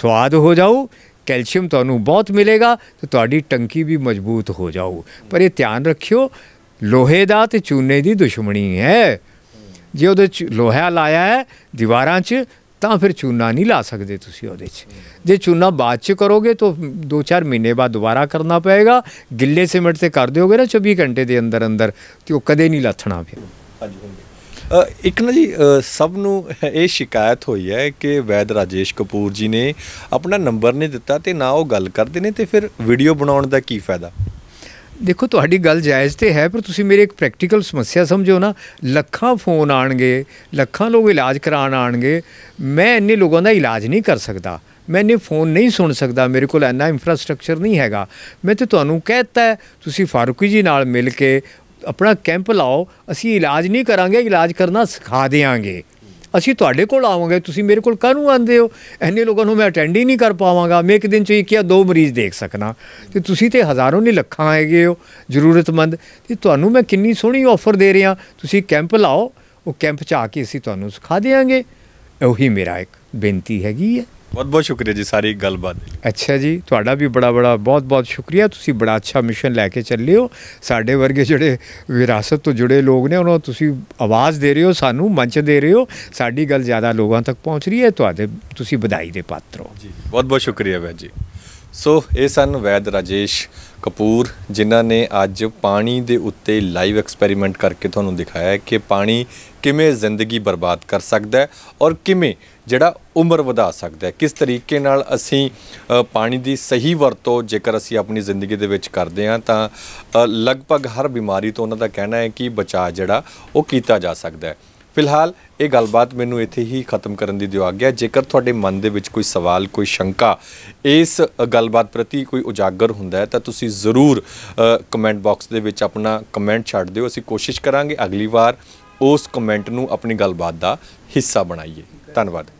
ਸਵਾਦ ਹੋ ਜਾਊ ਕੈਲਸ਼ੀਅਮ ਤੁਹਾਨੂੰ ਬਹੁਤ ਮਿਲੇਗਾ ਤੇ ਤੁਹਾਡੀ ਟੰਕੀ ਵੀ ਮਜ਼ਬੂਤ ਹੋ ਜਾਊ ਪਰ ਇਹ ਧਿਆਨ ਰੱਖਿਓ ਲੋਹੇ ਦਾ ਤੇ ਚੂਨੇ ਦੀ ਦੁਸ਼ਮਣੀ ਹੈ ਜੇ ਉਹਦੇ ਚ ਲੋਹਾ ਲਾਇਆ ਹੈ ਦੀਵਾਰਾਂ 'ਚ ਤਾਂ ਫਿਰ ਚੂਨਾ ਨਹੀਂ ਲਾ ਸਕਦੇ ਤੁਸੀਂ ਉਹਦੇ 'ਚ ਜੇ ਚੂਨਾ ਬਾਅਦ 'ਚ ਕਰੋਗੇ ਤਾਂ 2-4 ਮਹੀਨੇ ਬਾਅਦ ਦੁਬਾਰਾ ਕਰਨਾ ਪਏਗਾ ਗਿੱਲੇ ਸਿਮਟ ਤੇ ਕਰ ਦਿਓਗੇ ਨਾ 24 ਘੰਟੇ ਦੇ ਅੰਦਰ ਅੰਦਰ ਤੇ ਉਹ ਕਦੇ ਨਹੀਂ ਲੱਥਣਾ ਫਿਰ ਇੱਕ ਨਾ ਜੀ ਸਭ ਨੂੰ ਇਹ ਸ਼ਿਕਾਇਤ ਹੋਈ ਹੈ ਕਿ ਵੈਦ ਰਾਜੇਸ਼ ਕਪੂਰ ਜੀ ਨੇ ਆਪਣਾ ਨੰਬਰ ਨਹੀਂ ਦਿੱਤਾ ਤੇ ਨਾ ਉਹ ਗੱਲ ਕਰਦੇ ਨੇ ਤੇ ਫਿਰ ਵੀਡੀਓ ਬਣਾਉਣ ਦਾ ਕੀ ਫਾਇਦਾ ਦੇਖੋ ਤੁਹਾਡੀ ਗੱਲ ਜਾਇਜ਼ ਤੇ ਹੈ ਪਰ ਤੁਸੀਂ ਮੇਰੇ ਇੱਕ ਪ੍ਰੈਕਟੀਕਲ ਸਮੱਸਿਆ ਸਮਝੋ ਨਾ ਲੱਖਾਂ ਫੋਨ ਆਣਗੇ ਲੱਖਾਂ ਲੋਕ ਇਲਾਜ ਕਰਾਉਣ ਆਣਗੇ ਮੈਂ ਇੰਨੇ ਲੋਕਾਂ ਦਾ ਇਲਾਜ ਨਹੀਂ ਕਰ ਸਕਦਾ ਮੈਂ ਇੰਨੇ ਫੋਨ ਨਹੀਂ ਸੁਣ ਸਕਦਾ ਮੇਰੇ ਕੋਲ ਇੰਨਾ ਇਨਫਰਾਸਟ੍ਰਕਚਰ ਨਹੀਂ ਹੈਗਾ ਮੈਂ ਤੇ ਤੁਹਾਨੂੰ ਕਹਿਤਾ ਤੁਸੀਂ ਫਾਰੂਕੀ ਜੀ ਨਾਲ ਮਿਲ ਕੇ ਆਪਣਾ ਕੈਂਪ ਲਾਓ ਅਸੀਂ ਇਲਾਜ ਨਹੀਂ ਕਰਾਂਗੇ ਇਲਾਜ ਕਰਨਾ ਸਿਖਾ ਦੇਾਂਗੇ ਅਸੀਂ ਤੁਹਾਡੇ ਕੋਲ ਆਵਾਂਗੇ ਤੁਸੀਂ ਮੇਰੇ ਕੋਲ ਕਾਹਨੂੰ ਆਂਦੇ ਹੋ ਐਨੇ ਲੋਕਾਂ ਨੂੰ ਮੈਂ ਅਟੈਂਡ ਹੀ ਨਹੀਂ ਕਰ ਪਾਵਾਂਗਾ ਮੈਂ ਇੱਕ ਦਿਨ ਚ ਇੱਕ ਜਾਂ ਦੋ ਮਰੀਜ਼ ਦੇਖ ਸਕਣਾ ਤੇ ਤੁਸੀਂ ਤੇ ਹਜ਼ਾਰਾਂ ਨਹੀਂ ਲੱਖਾਂ ਆਏਗੇ ਹੋ ਜ਼ਰੂਰਤਮੰਦ ਤੇ ਤੁਹਾਨੂੰ ਮੈਂ ਕਿੰਨੀ ਸੋਹਣੀ ਆਫਰ ਦੇ ਰਿਹਾ ਤੁਸੀਂ ਕੈਂਪ ਲਾਓ ਉਹ ਕੈਂਪ ਚ ਆ ਕੇ ਅਸੀਂ ਤੁਹਾਨੂੰ ਸਿਖਾ ਦੇਾਂਗੇ ਉਹੀ ਮੇਰਾ ਇੱਕ ਬੇਨਤੀ ਹੈਗੀ ਹੈ ਬਹੁਤ ਬਹੁਤ ਸ਼ੁਕਰੀਆ ਜੀ ਸਾਰੀ ਗੱਲਬਾਤ ਅੱਛਾ ਜੀ ਤੁਹਾਡਾ ਵੀ ਬੜਾ ਬੜਾ ਬਹੁਤ ਬਹੁਤ ਸ਼ੁਕਰੀਆ ਤੁਸੀਂ ਬੜਾ ਅੱਛਾ ਮਿਸ਼ਨ ਲੈ ਕੇ ਚੱਲੇ ਹੋ ਸਾਡੇ ਵਰਗੇ ਜਿਹੜੇ ਵਿਰਾਸਤ ਤੋਂ ਜੁੜੇ ਲੋਕ ਨੇ ਉਹਨਾਂ ਨੂੰ ਤੁਸੀਂ ਆਵਾਜ਼ ਦੇ ਰਹੇ ਹੋ ਸਾਨੂੰ ਮੰਚ ਦੇ ਰਹੇ ਹੋ ਸਾਡੀ ਗੱਲ ਜ਼ਿਆਦਾ ਲੋਕਾਂ ਤੱਕ ਪਹੁੰਚ ਰਹੀ ਹੈ ਤੁਹਾਡੇ ਤੁਸੀਂ ਵਧਾਈ ਦੇ ਪਾਤਰ ਹੋ ਜੀ ਬਹੁਤ ਬਹੁਤ ਸ਼ੁਕਰੀਆ ਵੈਦ ਜੀ ਸੋ ਇਹ ਸਨ ਵੈਦ ਰਾਜੇਸ਼ ਕਪੂਰ ਜਿਨ੍ਹਾਂ ਨੇ ਅੱਜ ਪਾਣੀ ਦੇ ਉੱਤੇ ਲਾਈਵ ਐਕਸਪੈਰੀਮੈਂਟ ਕਰਕੇ ਤੁਹਾਨੂੰ ਦਿਖਾਇਆ ਹੈ ਕਿ ਪਾਣੀ ਕਿਵੇਂ ਜ਼ਿੰਦਗੀ ਬਰਬਾਦ ਕਰ ਸਕਦਾ ਹੈ ਔਰ ਕਿਵੇਂ ਜਿਹੜਾ ਉਮਰ ਵਧਾ ਸਕਦਾ ਹੈ ਕਿਸ ਤਰੀਕੇ ਨਾਲ ਅਸੀਂ ਪਾਣੀ ਦੀ ਸਹੀ ਵਰਤੋਂ ਜੇਕਰ ਅਸੀਂ ਆਪਣੀ ਜ਼ਿੰਦਗੀ ਦੇ ਵਿੱਚ ਕਰਦੇ ਹਾਂ ਤਾਂ ਲਗਭਗ ਹਰ ਬਿਮਾਰੀ ਤੋਂ ਉਹਨਾਂ ਦਾ ਕਹਿਣਾ ਹੈ ਕਿ ਬਚਾਅ ਜਿਹੜਾ ਉਹ ਕੀਤਾ ਜਾ ਸਕਦਾ ਹੈ ਫਿਲਹਾਲ ਇਹ ਗੱਲਬਾਤ ਮੈਨੂੰ ਇੱਥੇ ਹੀ ਖਤਮ ਕਰਨ ਦੀ ਦਿਓ ਗਿਆ ਜੇਕਰ ਤੁਹਾਡੇ ਮਨ ਦੇ ਵਿੱਚ ਕੋਈ ਸਵਾਲ ਕੋਈ ਸ਼ੰਕਾ ਇਸ ਗੱਲਬਾਤ ਪ੍ਰਤੀ ਕੋਈ ਉਜਾਗਰ ਹੁੰਦਾ ਹੈ ਤਾਂ ਤੁਸੀਂ ਜ਼ਰੂਰ ਕਮੈਂਟ ਬਾਕਸ ਦੇ ਵਿੱਚ ਆਪਣਾ ਕਮੈਂਟ ਛੱਡ ਦਿਓ ਅਸੀਂ ਕੋਸ਼ਿਸ਼ ਕਰਾਂਗੇ ਅਗਲੀ ਵਾਰ ਉਸ ਕਮੈਂਟ ਨੂੰ ਆਪਣੀ ਗੱਲਬਾਤ ਦਾ ਹਿੱਸਾ ਬਣਾਈਏ ਧੰਨਵਾਦ